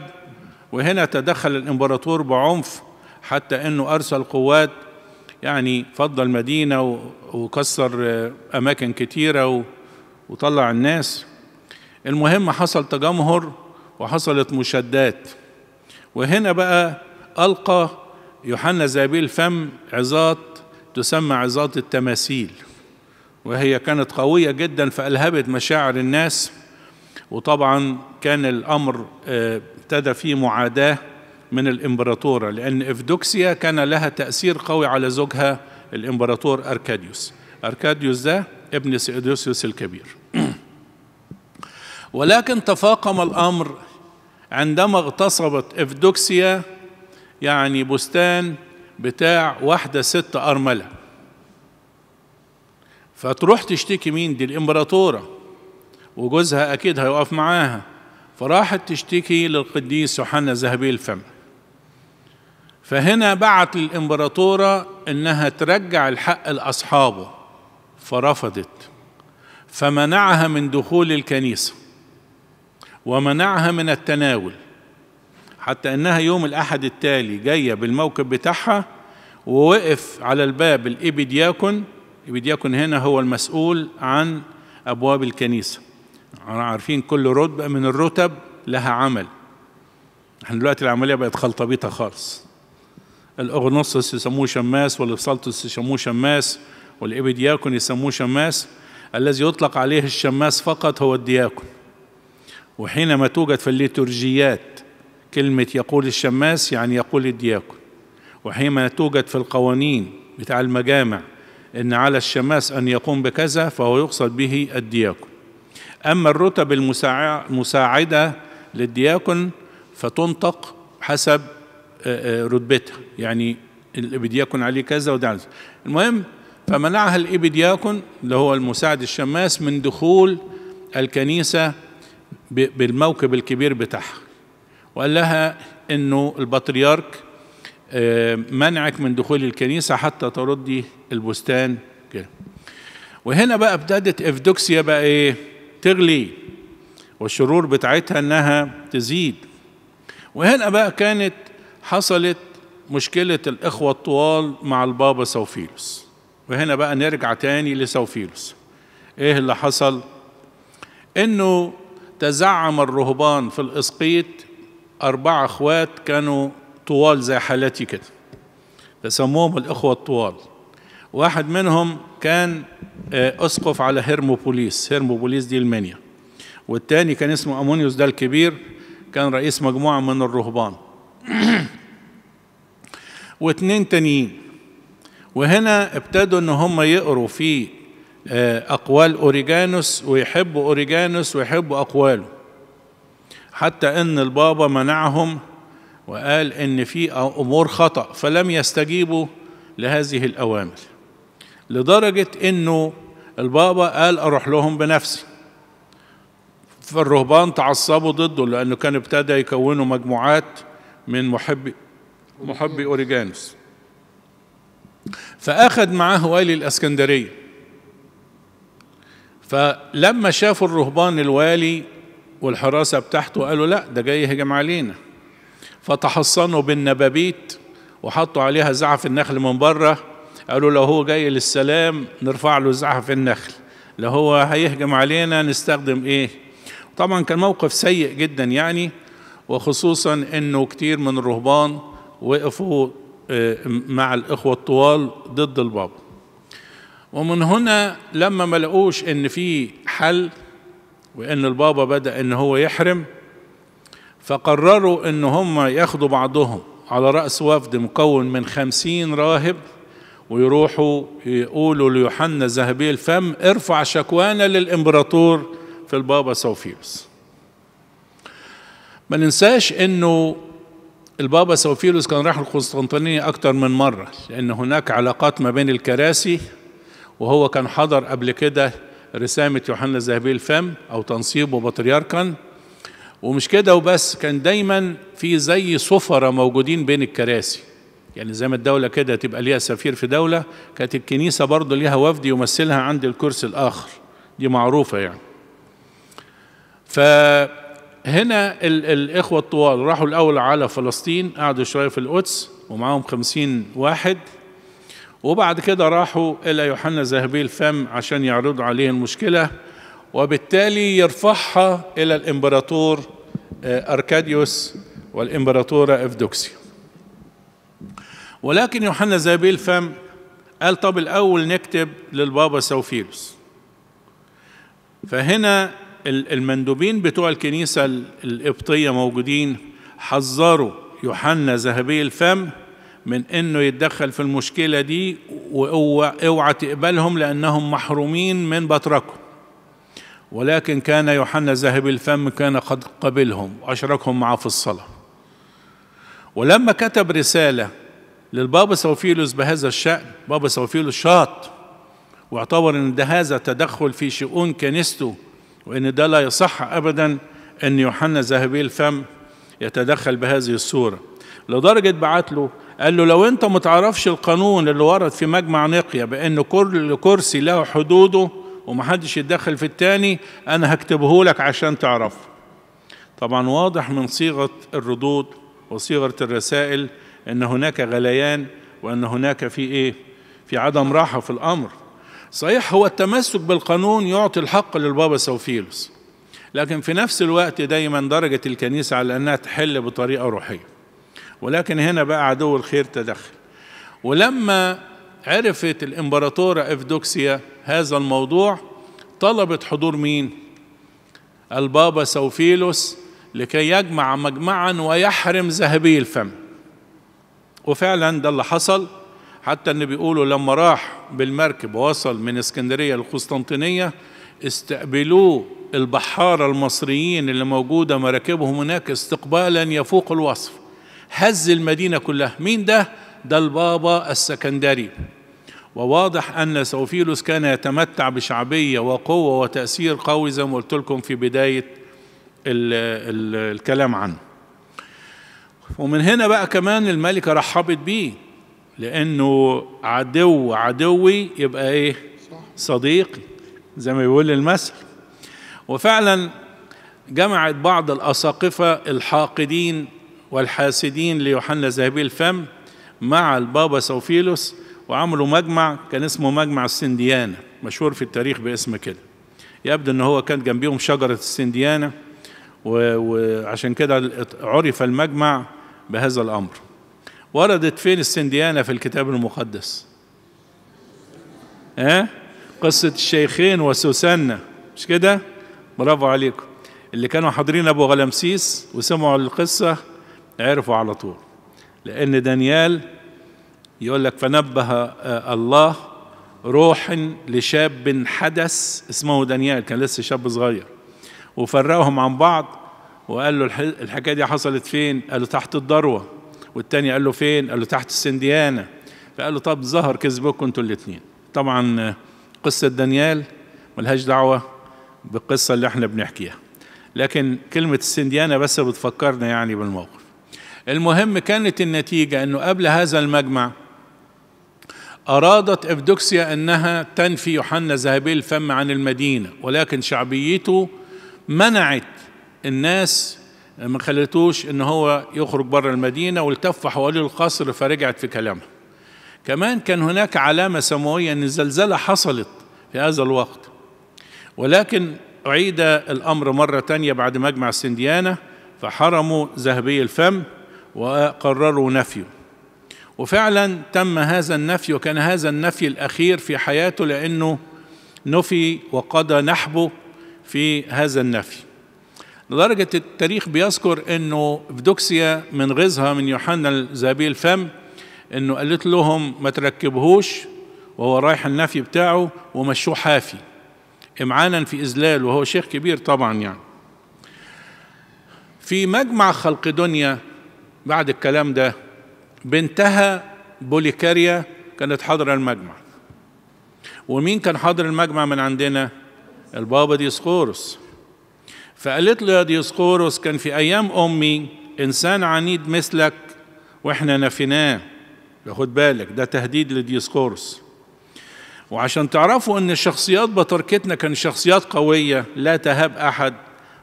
وهنا تدخل الإمبراطور بعنف حتى أنه أرسل قوات يعني فضى المدينة وكسر أماكن كتيرة وطلع الناس المهم حصل تجمهر وحصلت مشادات وهنا بقى ألقى يوحنا زابيل فم عظات تسمى عظات التماثيل وهي كانت قوية جدا فألهبت مشاعر الناس وطبعا كان الأمر آه، ابتدى فيه معاداة من الإمبراطورة لأن إفدوكسيا كان لها تأثير قوي على زوجها الإمبراطور أركاديوس أركاديوس ده ابن سيدوسيوس الكبير ولكن تفاقم الأمر عندما اغتصبت إفدوكسيا يعني بستان بتاع واحدة ست أرملة فتروح تشتكي مين دي الإمبراطورة وجوزها أكيد هيقف معاها فراحت تشتكي للقديس يوحنا ذهبي الفم فهنا بعت الإمبراطورة إنها ترجع الحق لأصحابه فرفضت فمنعها من دخول الكنيسة ومنعها من التناول حتى إنها يوم الأحد التالي جاية بالموكب بتاعها ووقف على الباب الإبيدياكون إبيدياكون هنا هو المسؤول عن أبواب الكنيسة عارفين كل رتبة من الرتب لها عمل احنا دلوقتي العملية بقت خلطبيطة خالص الأغنصس يسموه شماس والإبسلطس يسموه شماس والإبدياكون يسموه شماس الذي يطلق عليه الشماس فقط هو الدياكون وحينما توجد في الليتورجيات كلمة يقول الشماس يعني يقول الدياكون وحينما توجد في القوانين بتاع المجامع إن على الشماس أن يقوم بكذا فهو يقصد به الدياكون أما الرتب المساعدة للدياكن فتنطق حسب رتبتها يعني الإبدياكن عليه كذا وده المهم فمنعها الإبدياكن اللي هو المساعد الشماس من دخول الكنيسة بالموكب الكبير بتاعها وقال لها انه البطريرك منعك من دخول الكنيسة حتى تردي البستان كده وهنا بقى ابتدت افدوكسيا بقى ايه تغلي والشرور بتاعتها انها تزيد وهنا بقى كانت حصلت مشكلة الإخوة الطوال مع البابا سوفيلوس وهنا بقى نرجع تاني لسوفيلوس إيه اللي حصل؟ إنه تزعم الرهبان في الإسقيط أربعة إخوات كانوا طوال زي حالتي كده تسموهم الإخوة الطوال واحد منهم كان آه، اسقف على هيرموبوليس هيرموبوليس دي المنيا والتاني كان اسمه امونيوس ده الكبير كان رئيس مجموعه من الرهبان واتنين تانيين وهنا ابتدوا ان هم يقروا في آه، اقوال اوريجانوس ويحبوا اوريجانوس ويحبوا اقواله حتى ان البابا منعهم وقال ان في امور خطا فلم يستجيبوا لهذه الاوامر لدرجة انه البابا قال اروح لهم بنفسي فالرهبان تعصبوا ضده لانه كان ابتدى يكونوا مجموعات من محبي محبي اوريجانوس فاخذ معاه والي الاسكندريه فلما شافوا الرهبان الوالي والحراسه بتاعته قالوا لا ده جاي يهجم علينا فتحصنوا بالنبابيت وحطوا عليها زعف النخل من بره قالوا لو هو جاي للسلام نرفع له زعف النخل لو هو هيهجم علينا نستخدم ايه طبعا كان موقف سيء جدا يعني وخصوصا انه كتير من الرهبان وقفوا آه، مع الاخوه الطوال ضد البابا ومن هنا لما ما لقوش ان في حل وان البابا بدا ان هو يحرم فقرروا ان هم ياخدوا بعضهم على راس وفد مكون من خمسين راهب ويروحوا يقولوا ليوحنا ذهبي الفم ارفع شكوانا للامبراطور في البابا سوفيروس ما ننساش انه البابا سوفيروس كان راح القسطنطينية أكتر من مرة لأن هناك علاقات ما بين الكراسي وهو كان حضر قبل كده رسامة يوحنا الذهبي الفم أو تنصيبه بطريركا ومش كده وبس كان دايما في زي سفرة موجودين بين الكراسي يعني زي ما الدولة كده تبقى ليها سفير في دولة كانت الكنيسة برضه ليها وفد يمثلها عند الكرسي الآخر دي معروفة يعني فهنا ال الإخوة الطوال راحوا الأول على فلسطين قعدوا شوية في القدس ومعاهم خمسين واحد وبعد كده راحوا إلى يوحنا ذهبي الفم عشان يعرضوا عليه المشكلة وبالتالي يرفعها إلى الإمبراطور آه، أركاديوس والإمبراطورة إفدوكسيا ولكن يوحنا زابيل فهم قال طب الأول نكتب للبابا سوفيروس فهنا المندوبين بتوع الكنيسة القبطية موجودين حذروا يوحنا ذهبي الفم من انه يتدخل في المشكلة دي واوعى تقبلهم لانهم محرومين من بطركهم ولكن كان يوحنا ذهبي الفم كان قد قبلهم واشركهم معه في الصلاة ولما كتب رسالة للبابا سوفيلوس بهذا الشأن بابا سوفيلوس شاط واعتبر ان ده هذا تدخل في شؤون كنيسته وان ده لا يصح ابدا ان يوحنا ذهبي الفم يتدخل بهذه الصوره لدرجه بعت له قال له لو انت متعرفش القانون اللي ورد في مجمع نقيا بان كل كرسي له حدوده ومحدش يتدخل في الثاني انا هكتبه لك عشان تعرفه طبعا واضح من صيغه الردود وصيغه الرسائل ان هناك غليان وان هناك في ايه في عدم راحه في الامر صحيح هو التمسك بالقانون يعطي الحق للبابا سوفيلوس لكن في نفس الوقت دايما درجه الكنيسه على انها تحل بطريقه روحيه ولكن هنا بقى عدو الخير تدخل ولما عرفت الامبراطوره افدوكسيا هذا الموضوع طلبت حضور مين البابا سوفيلوس لكي يجمع مجمعا ويحرم ذهبي الفم وفعلا ده اللي حصل حتى ان بيقولوا لما راح بالمركب ووصل من اسكندريه للقسطنطينيه استقبلوه البحاره المصريين اللي موجوده مراكبهم هناك استقبالا يفوق الوصف هز المدينه كلها مين ده ده البابا السكندري وواضح ان سوفيلوس كان يتمتع بشعبيه وقوه وتاثير قوي زي ما قلت لكم في بدايه الكلام عنه ومن هنا بقى كمان الملكة رحبت بيه لأنه عدو عدوي يبقى إيه صديقي زي ما بيقول المثل وفعلا جمعت بعض الأساقفة الحاقدين والحاسدين ليوحنا ذهبي الفم مع البابا سوفيلوس وعملوا مجمع كان اسمه مجمع السنديانة مشهور في التاريخ باسم كده يبدو ان هو كان جنبيهم شجرة السنديانة وعشان كده عرف المجمع بهذا الأمر وردت فين السنديانة في الكتاب المقدس ها قصة الشيخين وسوسنة مش كده برافو عليكم اللي كانوا حاضرين أبو غلمسيس وسمعوا القصة عرفوا على طول لأن دانيال يقول لك فنبه آه، الله روح لشاب حدث اسمه دانيال كان لسه شاب صغير وفرقهم عن بعض وقال له الحكايه دي حصلت فين؟ قال له تحت الضروه والتاني قال له فين؟ قال له تحت السنديانه فقال له طب ظهر كذبكم انتوا الاثنين طبعا قصه دانيال ملهاش دعوه بالقصه اللي احنا بنحكيها لكن كلمه السنديانه بس بتفكرنا يعني بالموقف المهم كانت النتيجه انه قبل هذا المجمع أرادت إبدوكسيا أنها تنفي يوحنا ذهبي الفم عن المدينة ولكن شعبيته منعت الناس ما خلتوش ان هو يخرج بره المدينه والتف حوالي القصر فرجعت في كلامها كمان كان هناك علامه سماويه ان الزلزله حصلت في هذا الوقت ولكن اعيد الامر مره ثانيه بعد مجمع السنديانه فحرموا ذهبي الفم وقرروا نفيه وفعلا تم هذا النفي وكان هذا النفي الاخير في حياته لانه نفي وقضى نحبه في هذا النفي لدرجة التاريخ بيذكر أنه فدوكسيا من غزها من يوحنا ذابي الفم أنه قالت لهم ما تركبهوش وهو رايح النفي بتاعه ومشوه حافي إمعانا في إذلال وهو شيخ كبير طبعا يعني في مجمع خلق دنيا بعد الكلام ده بنتها بوليكاريا كانت حاضرة المجمع ومين كان حاضر المجمع من عندنا البابا ديسقورس فقالت له يا ديسقورس كان في أيام أمي إنسان عنيد مثلك وإحنا نفيناه خد بالك ده تهديد لديسقورس وعشان تعرفوا ان الشخصيات بتركتنا كان شخصيات قويه لا تهاب احد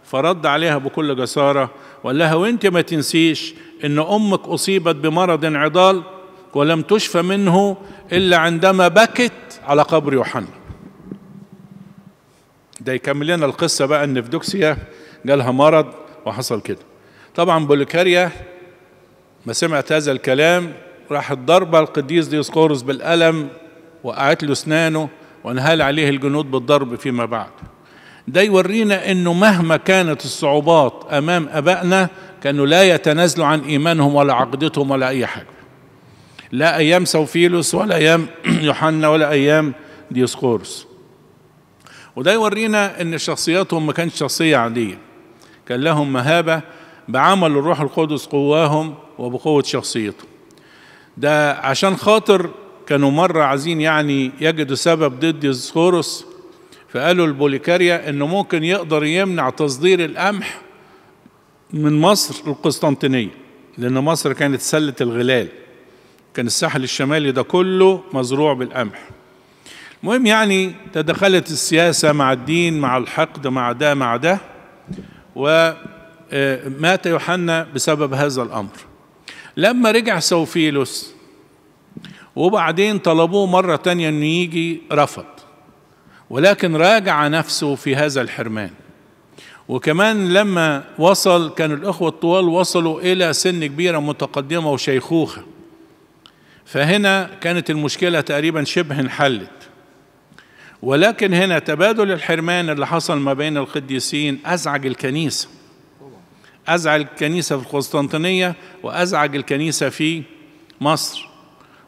فرد عليها بكل جساره وقال لها وانت ما تنسيش ان امك اصيبت بمرض انعضال ولم تشفى منه الا عندما بكت على قبر يوحنا ده يكمل لنا القصه بقى ان في جالها مرض وحصل كده طبعا بوليكاريا ما سمعت هذا الكلام راحت ضربة القديس ديسقورس بالالم وقعت له اسنانه وانهال عليه الجنود بالضرب فيما بعد ده يورينا انه مهما كانت الصعوبات امام ابائنا كانوا لا يتنازلوا عن ايمانهم ولا عقدتهم ولا اي حاجه لا ايام سوفيلوس ولا ايام يوحنا ولا ايام ديسقورس وده يورينا ان شخصياتهم ما كانتش شخصيه عاديه كان لهم مهابه بعمل الروح القدس قواهم وبقوه شخصيتهم ده عشان خاطر كانوا مره عايزين يعني يجدوا سبب ضد الزخورس فقالوا البوليكاريا انه ممكن يقدر يمنع تصدير القمح من مصر للقسطنطينيه لان مصر كانت سله الغلال كان الساحل الشمالي ده كله مزروع بالقمح المهم يعني تدخلت السياسة مع الدين مع الحقد مع ده مع ده ومات آه، يوحنا بسبب هذا الأمر لما رجع سوفيلوس وبعدين طلبوه مرة تانية أنه يجي رفض ولكن راجع نفسه في هذا الحرمان وكمان لما وصل كان الإخوة الطوال وصلوا إلى سن كبيرة متقدمة وشيخوخة فهنا كانت المشكلة تقريبا شبه انحلت ولكن هنا تبادل الحرمان اللي حصل ما بين القديسين أزعج الكنيسة أزعج الكنيسة في القسطنطينية وأزعج الكنيسة في مصر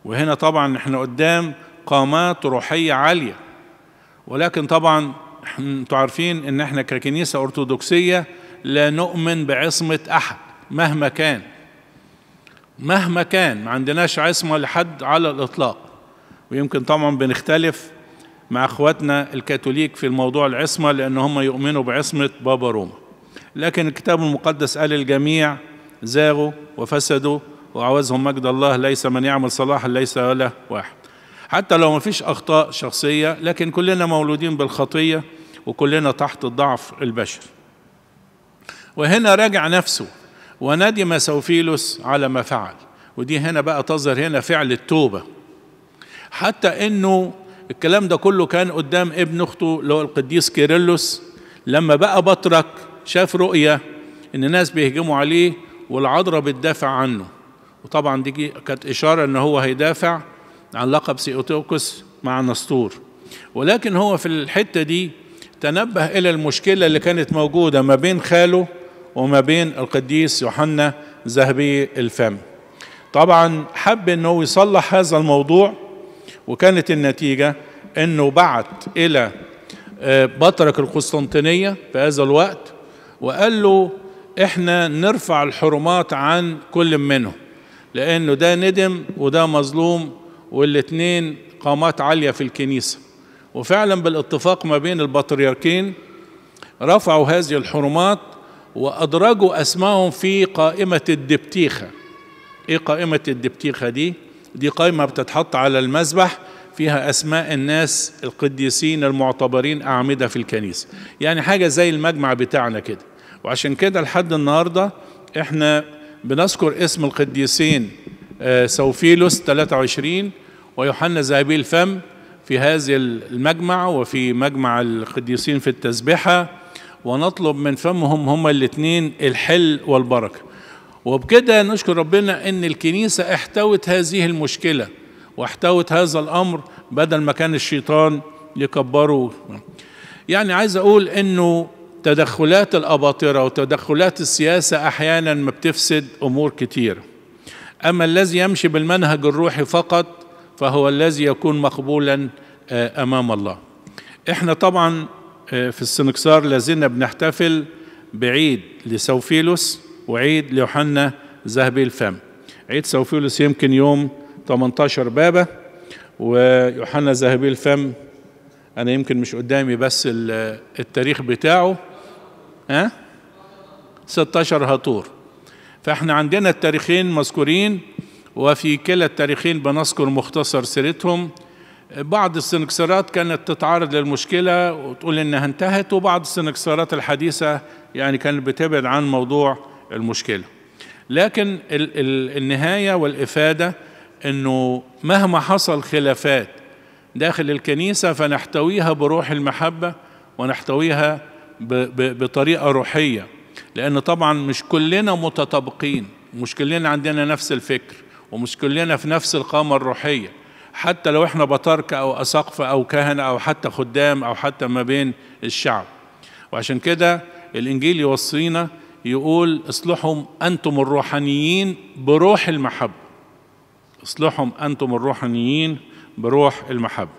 وهنا طبعا احنا قدام قامات روحية عالية ولكن طبعا انتوا عارفين ان احنا ككنيسة ارثوذكسية لا نؤمن بعصمة احد مهما كان مهما كان ما عندناش عصمة لحد على الاطلاق ويمكن طبعا بنختلف مع اخواتنا الكاثوليك في الموضوع العصمه لان هم يؤمنوا بعصمه بابا روما لكن الكتاب المقدس قال الجميع زاغوا وفسدوا وعوزهم مجد الله ليس من يعمل صلاحا ليس ولا واحد حتى لو ما فيش اخطاء شخصيه لكن كلنا مولودين بالخطيه وكلنا تحت الضعف البشري وهنا راجع نفسه وندم سوفيلوس على ما فعل ودي هنا بقى تظهر هنا فعل التوبه حتى انه الكلام ده كله كان قدام ابن أخته اللي هو القديس كيرلس لما بقى بطرك شاف رؤية إن الناس بيهجموا عليه والعذراء بتدافع عنه وطبعا دي كانت إشارة إن هو هيدافع عن لقب سيوتوكس مع نسطور ولكن هو في الحتة دي تنبه إلى المشكلة اللي كانت موجودة ما بين خاله وما بين القديس يوحنا ذهبي الفم طبعا حب انه يصلح هذا الموضوع وكانت النتيجة أنه بعت إلى آه، بطرك القسطنطينية في هذا الوقت وقال له احنا نرفع الحرمات عن كل منهم لأنه ده ندم وده مظلوم والاتنين قامات عالية في الكنيسة وفعلا بالاتفاق ما بين البطريركين رفعوا هذه الحرمات وأدرجوا أسمائهم في قائمة الدبتيخة إيه قائمة الدبتيخة دي؟ دي قائمة بتتحط على المذبح فيها أسماء الناس القديسين المعتبرين أعمدة في الكنيسة يعني حاجة زي المجمع بتاعنا كده وعشان كده لحد النهاردة احنا بنذكر اسم القديسين آه، سوفيلوس 23 ويوحنا ذهبي الفم في هذه المجمع وفي مجمع القديسين في التسبحة ونطلب من فمهم هما الاثنين الحل والبركة وبكده نشكر ربنا ان الكنيسه احتوت هذه المشكله واحتوت هذا الامر بدل ما كان الشيطان يكبره يعني عايز اقول انه تدخلات الاباطره وتدخلات السياسه احيانا ما بتفسد امور كتير اما الذي يمشي بالمنهج الروحي فقط فهو الذي يكون مقبولا آه، امام الله احنا طبعا آه، في السنكسار لازلنا بنحتفل بعيد لسوفيلوس وعيد ليوحنا ذهبي الفم عيد سوفيولوس يمكن يوم 18 بابة ويوحنا ذهبي الفم أنا يمكن مش قدامي بس التاريخ بتاعه ها 16 هطور فاحنا عندنا التاريخين مذكورين وفي كلا التاريخين بنذكر مختصر سيرتهم بعض السنكسارات كانت تتعرض للمشكلة وتقول إنها انتهت وبعض السنكسارات الحديثة يعني كانت بتبعد عن موضوع المشكله لكن ال ال النهايه والافاده انه مهما حصل خلافات داخل الكنيسه فنحتويها بروح المحبه ونحتويها بطريقه روحيه لان طبعا مش كلنا متطابقين مش كلنا عندنا نفس الفكر ومش كلنا في نفس القامه الروحيه حتى لو احنا بطاركه او أسقفة او كهنه او حتى خدام او حتى ما بين الشعب وعشان كده الانجيل يوصينا يقول اصلحهم أنتم الروحانيين بروح المحبة اصلحهم أنتم الروحانيين بروح المحبة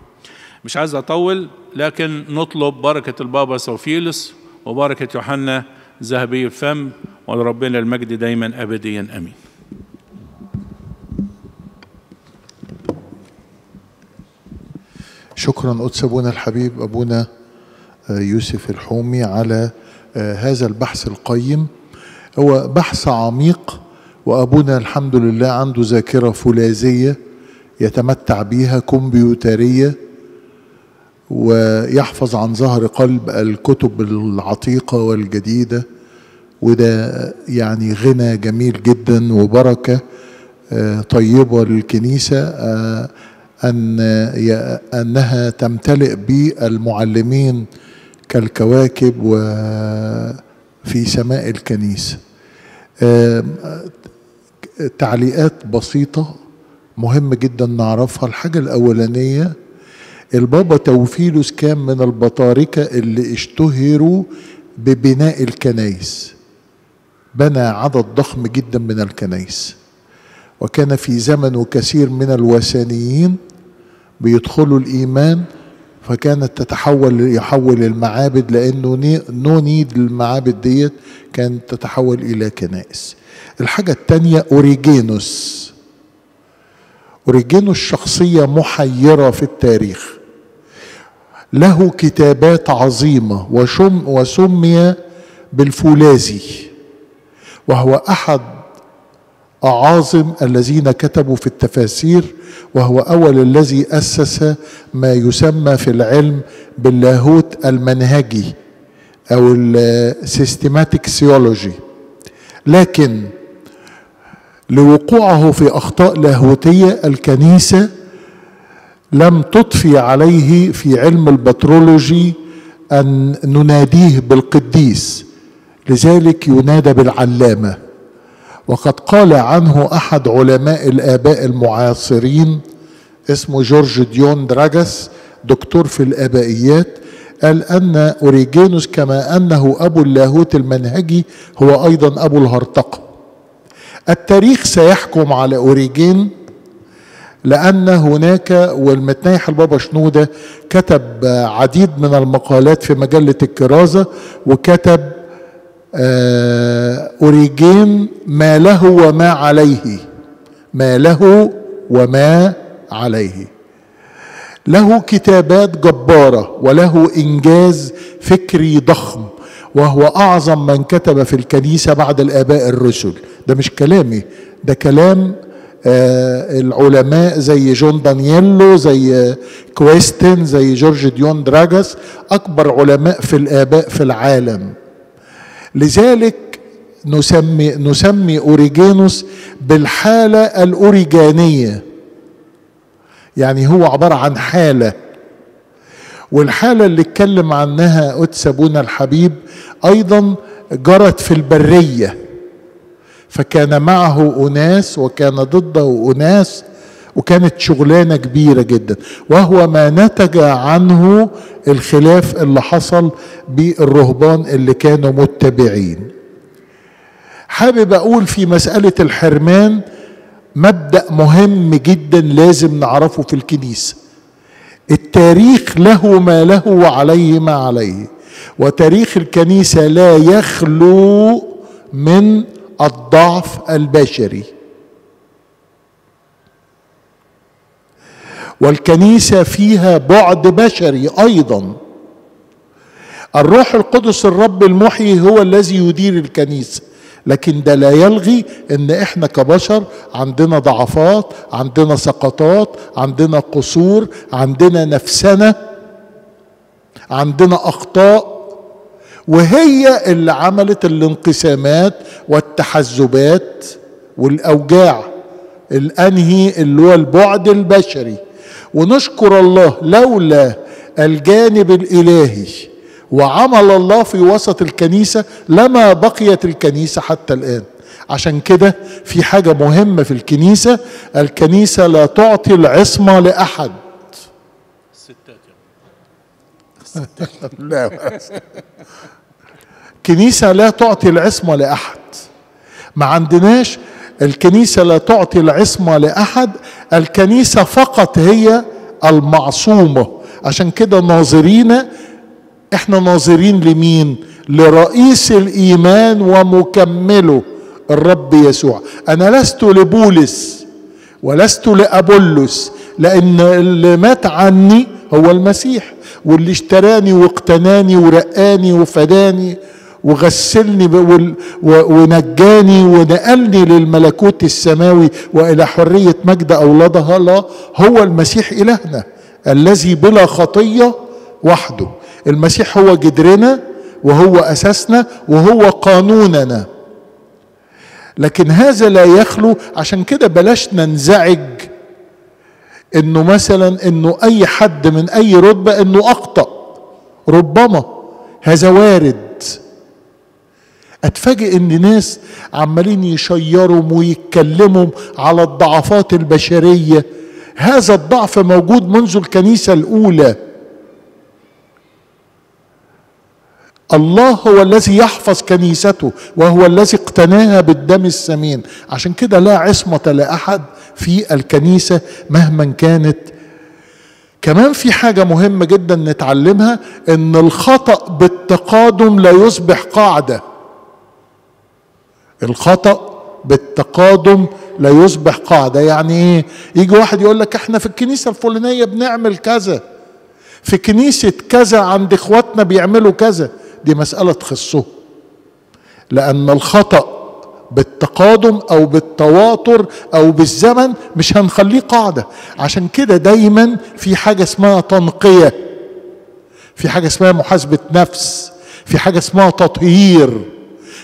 مش عايز أطول لكن نطلب بركة البابا سوفيلس وبركة يوحنا ذهبي الفم ولربنا المجد دايما أبديا أمين شكرا قدس أبونا الحبيب أبونا آه، يوسف الحومي على آه، هذا البحث القيم هو بحث عميق وأبونا الحمد لله عنده ذاكرة فولاذية يتمتع بيها كمبيوترية ويحفظ عن ظهر قلب الكتب العتيقة والجديدة وده يعني غنى جميل جدا وبركة آه، طيبة للكنيسة آه، أن أنها تمتلئ بالمعلمين كالكواكب وفي سماء الكنيسة تعليقات بسيطة مهم جدا نعرفها الحاجة الأولانية البابا توفيلوس كان من البطاركة اللي اشتهروا ببناء الكنائس بنى عدد ضخم جدا من الكنائس وكان في زمنه كثير من الوثنيين بيدخلوا الإيمان فكانت تتحول يحول المعابد لانه نو نيد المعابد ديت كانت تتحول الى كنائس الحاجه الثانيه اوريجينوس اوريجينوس شخصيه محيره في التاريخ له كتابات عظيمه وشم وسمي بالفولاذي وهو احد أعاظم الذين كتبوا في التفاسير وهو أول الذي أسس ما يسمى في العلم باللاهوت المنهجي أو السيستماتيك سيولوجي لكن لوقوعه في أخطاء لاهوتية الكنيسة لم تضفي عليه في علم البترولوجي أن نناديه بالقديس لذلك ينادى بالعلامه وقد قال عنه احد علماء الاباء المعاصرين اسمه جورج ديون دراجس دكتور في الابائيات قال ان اوريجينوس كما انه ابو اللاهوت المنهجي هو ايضا ابو الهرطقه التاريخ سيحكم على اوريجين لان هناك والمتنايح البابا شنوده كتب عديد من المقالات في مجله الكرازه وكتب آه، أوريجيم ما له وما عليه ما له وما عليه له كتابات جبارة وله إنجاز فكري ضخم وهو أعظم من كتب في الكنيسة بعد الآباء الرسل ده مش كلامي ده كلام آه العلماء زي جون دانييلو زي كويستن زي جورج ديون دراجس أكبر علماء في الآباء في العالم لذلك نسمي نسمي اوريجينوس بالحاله الاوريجانيه يعني هو عباره عن حاله والحاله اللي اتكلم عنها قدس ابونا الحبيب ايضا جرت في البريه فكان معه اناس وكان ضده اناس وكانت شغلانه كبيره جدا وهو ما نتج عنه الخلاف اللي حصل بالرهبان اللي كانوا متبعين حابب اقول في مساله الحرمان مبدا مهم جدا لازم نعرفه في الكنيسه التاريخ له ما له وعليه ما عليه وتاريخ الكنيسه لا يخلو من الضعف البشري والكنيسه فيها بعد بشري ايضا الروح القدس الرب المحيي هو الذي يدير الكنيسه لكن ده لا يلغي ان احنا كبشر عندنا ضعفات عندنا سقطات عندنا قصور عندنا نفسنا عندنا اخطاء وهي اللي عملت الانقسامات والتحزبات والاوجاع الانهي اللي هو البعد البشري ونشكر الله لولا الجانب الالهي وعمل الله في وسط الكنيسه لما بقيت الكنيسه حتى الان عشان كده في حاجه مهمه في الكنيسه الكنيسه لا تعطي العصمه لاحد لا كنيسه لا تعطي العصمه لاحد ما عندناش الكنيسة لا تعطي العصمة لأحد الكنيسة فقط هي المعصومة عشان كده ناظرين احنا ناظرين لمين لرئيس الإيمان ومكمله الرب يسوع أنا لست لبولس ولست لأبولس لأن اللي مات عني هو المسيح واللي اشتراني واقتناني ورقاني وفداني وغسلني ونجاني ونقلني للملكوت السماوي والى حريه مجد اولادها الله هو المسيح الهنا الذي بلا خطيه وحده المسيح هو جدرنا وهو اساسنا وهو قانوننا لكن هذا لا يخلو عشان كده بلاش ننزعج انه مثلا انه اي حد من اي رتبه انه اخطا ربما هذا وارد اتفاجئ ان ناس عمالين يشيروا ويتكلموا على الضعفات البشريه هذا الضعف موجود منذ الكنيسه الاولى الله هو الذي يحفظ كنيسته وهو الذي اقتناها بالدم الثمين عشان كده لا عصمه لاحد في الكنيسه مهما كانت كمان في حاجة مهمة جدا نتعلمها ان الخطأ بالتقادم لا يصبح قاعدة الخطأ بالتقادم لا يصبح قاعدة يعني ايه يجي واحد يقول لك احنا في الكنيسة الفلانية بنعمل كذا في كنيسة كذا عند اخواتنا بيعملوا كذا دي مسألة تخصه لأن الخطأ بالتقادم او بالتواتر او بالزمن مش هنخليه قاعده عشان كده دايما في حاجه اسمها تنقيه في حاجه اسمها محاسبه نفس في حاجه اسمها تطهير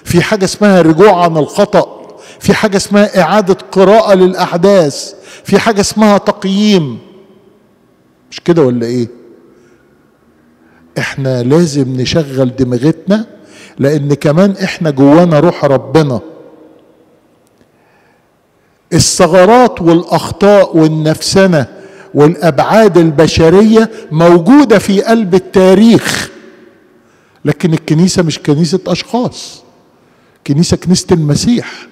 في حاجه اسمها رجوع عن الخطا في حاجه اسمها اعاده قراءه للاحداث في حاجه اسمها تقييم مش كده ولا ايه احنا لازم نشغل دماغتنا لان كمان احنا جوانا روح ربنا الثغرات والاخطاء والنفسنه والابعاد البشريه موجوده في قلب التاريخ لكن الكنيسه مش كنيسه اشخاص كنيسة كنيسة المسيح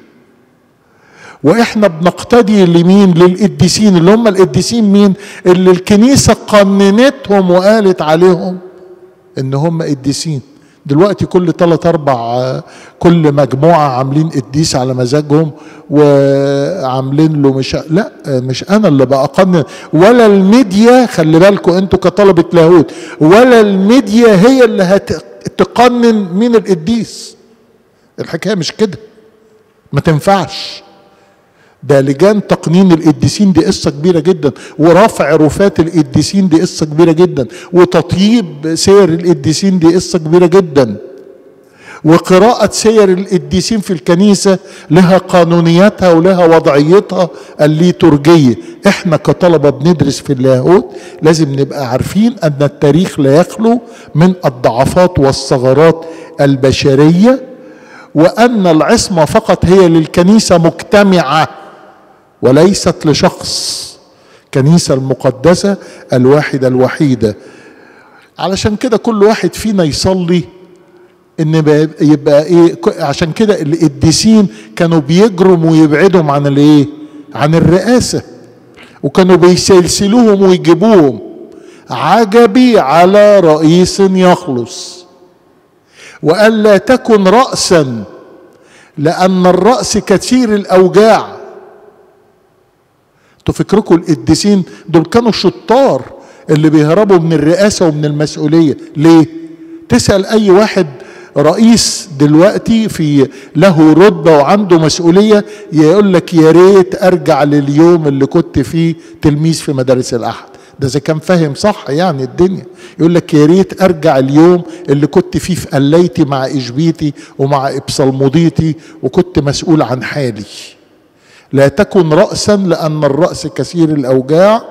واحنا بنقتدي لمين للقديسين اللي هم القديسين مين اللي الكنيسة قننتهم وقالت عليهم ان هم قديسين دلوقتي كل ثلاث اربع كل مجموعه عاملين قديس على مزاجهم وعاملين له مش لا مش انا اللي بقنن ولا الميديا خلي بالكم انتوا كطلبه لاهوت ولا الميديا هي اللي هتقنن مين القديس الحكايه مش كده ما تنفعش ده لجان تقنين القديسين دي قصه كبيره جدا ورفع رفات القديسين دي قصه كبيره جدا وتطييب سير القديسين دي قصه كبيره جدا وقراءة سير القديسين في الكنيسة لها قانونياتها ولها وضعيتها الليتورجية احنا كطلبة بندرس في اللاهوت لازم نبقى عارفين ان التاريخ لا يخلو من الضعفات والثغرات البشريه وان العصمه فقط هي للكنيسه مجتمعه وليست لشخص الكنيسه المقدسه الواحده الوحيده علشان كده كل واحد فينا يصلي ان يبقى ايه عشان كده القديسين كانوا بيجرم ويبعدهم عن الايه عن الرئاسه وكانوا بيسلسلوهم ويجيبوهم عجبي على رئيس يخلص والا تكن راسا لان الراس كثير الاوجاع تفكركم القديسين دول كانوا شطار اللي بيهربوا من الرئاسه ومن المسؤوليه ليه تسال اي واحد رئيس دلوقتي في له رتبه وعنده مسؤوليه يقول لك يا ريت ارجع لليوم اللي كنت فيه تلميذ في مدارس الاحد ده اذا كان فاهم صح يعني الدنيا يقول لك يا ريت ارجع اليوم اللي كنت فيه في قليتي مع اشبيتي ومع ابصلموديتي وكنت مسؤول عن حالي لا تكن رأسا لأن الرأس كثير الأوجاع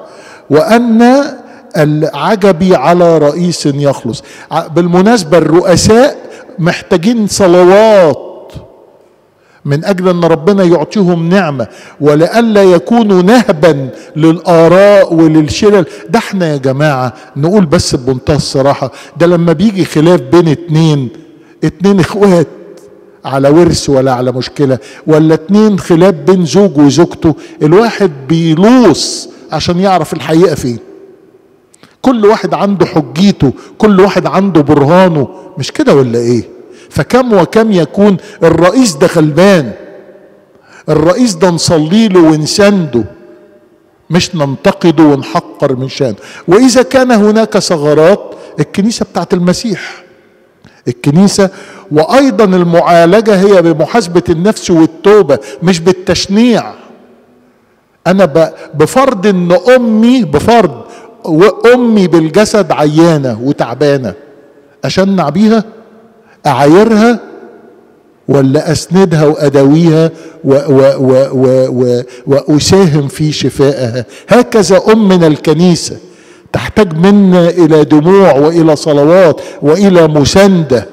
وأن عجبي على رئيس يخلص بالمناسبة الرؤساء محتاجين صلوات من أجل أن ربنا يعطيهم نعمة ولئلا يكونوا نهبا للآراء وللشلل ده احنا يا جماعة نقول بس بمنتهى الصراحة ده لما بيجي خلاف بين اتنين اتنين اخوات على ورث ولا على مشكلة ولا اتنين خلاف بين زوج وزوجته الواحد بيلوص عشان يعرف الحقيقة فين كل واحد عنده حجيته كل واحد عنده برهانه مش كده ولا ايه فكم وكم يكون الرئيس ده غلبان الرئيس ده نصلي له ونسنده مش ننتقده ونحقر من شانه واذا كان هناك ثغرات الكنيسه بتاعت المسيح الكنيسة وأيضا المعالجة هي بمحاسبة النفس والتوبة مش بالتشنيع أنا بفرض إن أمي بفرض وأمي بالجسد عيانة وتعبانة أشنع بيها اعايرها ولا اسندها واداويها و و و و و واساهم في شفائها هكذا امنا الكنيسه تحتاج منا الى دموع والى صلوات والى مسانده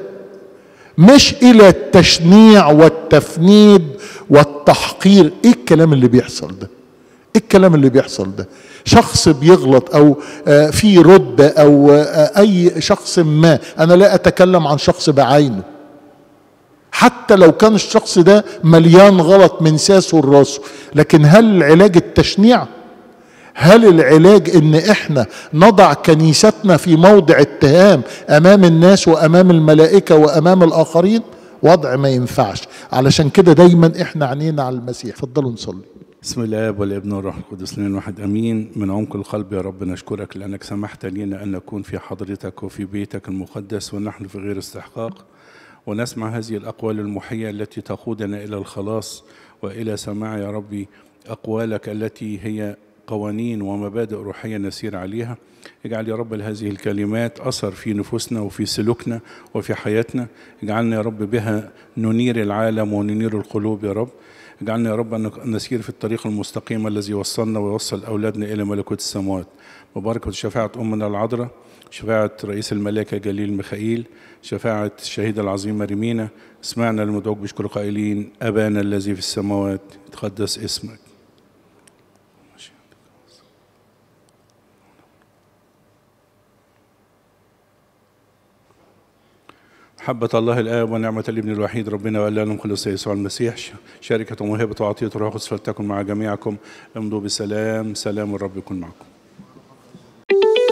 مش الى التشنيع والتفنيد والتحقير ايه الكلام اللي بيحصل ده ايه الكلام اللي بيحصل ده شخص بيغلط او آه، في رتبه او آه، اي شخص ما انا لا اتكلم عن شخص بعينه حتى لو كان الشخص ده مليان غلط من ساسه لراسه لكن هل العلاج التشنيع هل العلاج ان احنا نضع كنيستنا في موضع اتهام امام الناس وامام الملائكه وامام الاخرين وضع ما ينفعش علشان كده دايما احنا عينينا على المسيح فضلوا نصلي بسم الله والابن والروح القدس لنا واحد امين من عمق القلب يا رب نشكرك لانك سمحت لنا ان نكون في حضرتك وفي بيتك المقدس ونحن في غير استحقاق ونسمع هذه الاقوال المحيه التي تقودنا الى الخلاص والى سماع يا ربي اقوالك التي هي قوانين ومبادئ روحيه نسير عليها اجعل يا رب هذه الكلمات اثر في نفوسنا وفي سلوكنا وفي حياتنا اجعلنا يا رب بها ننير العالم وننير القلوب يا رب اجعلنا يا رب أن نسير في الطريق المستقيم الذي وصلنا ويوصل أولادنا إلى ملكوت السماوات مباركة شفاعة أمنا العذراء شفاعة رئيس الملائكة جليل ميخائيل شفاعة الشهيدة العظيمة ريمينا اسمعنا المدعوك بشكر قائلين أبانا الذي في السماوات تقدس اسمك محبة الله الآب ونعمة الابن الوحيد ربنا والآن القدس يسوع المسيح شركة موهبة وعطية الروح القدس فلتكن مع جميعكم امضوا بسلام سلام الرب يكون معكم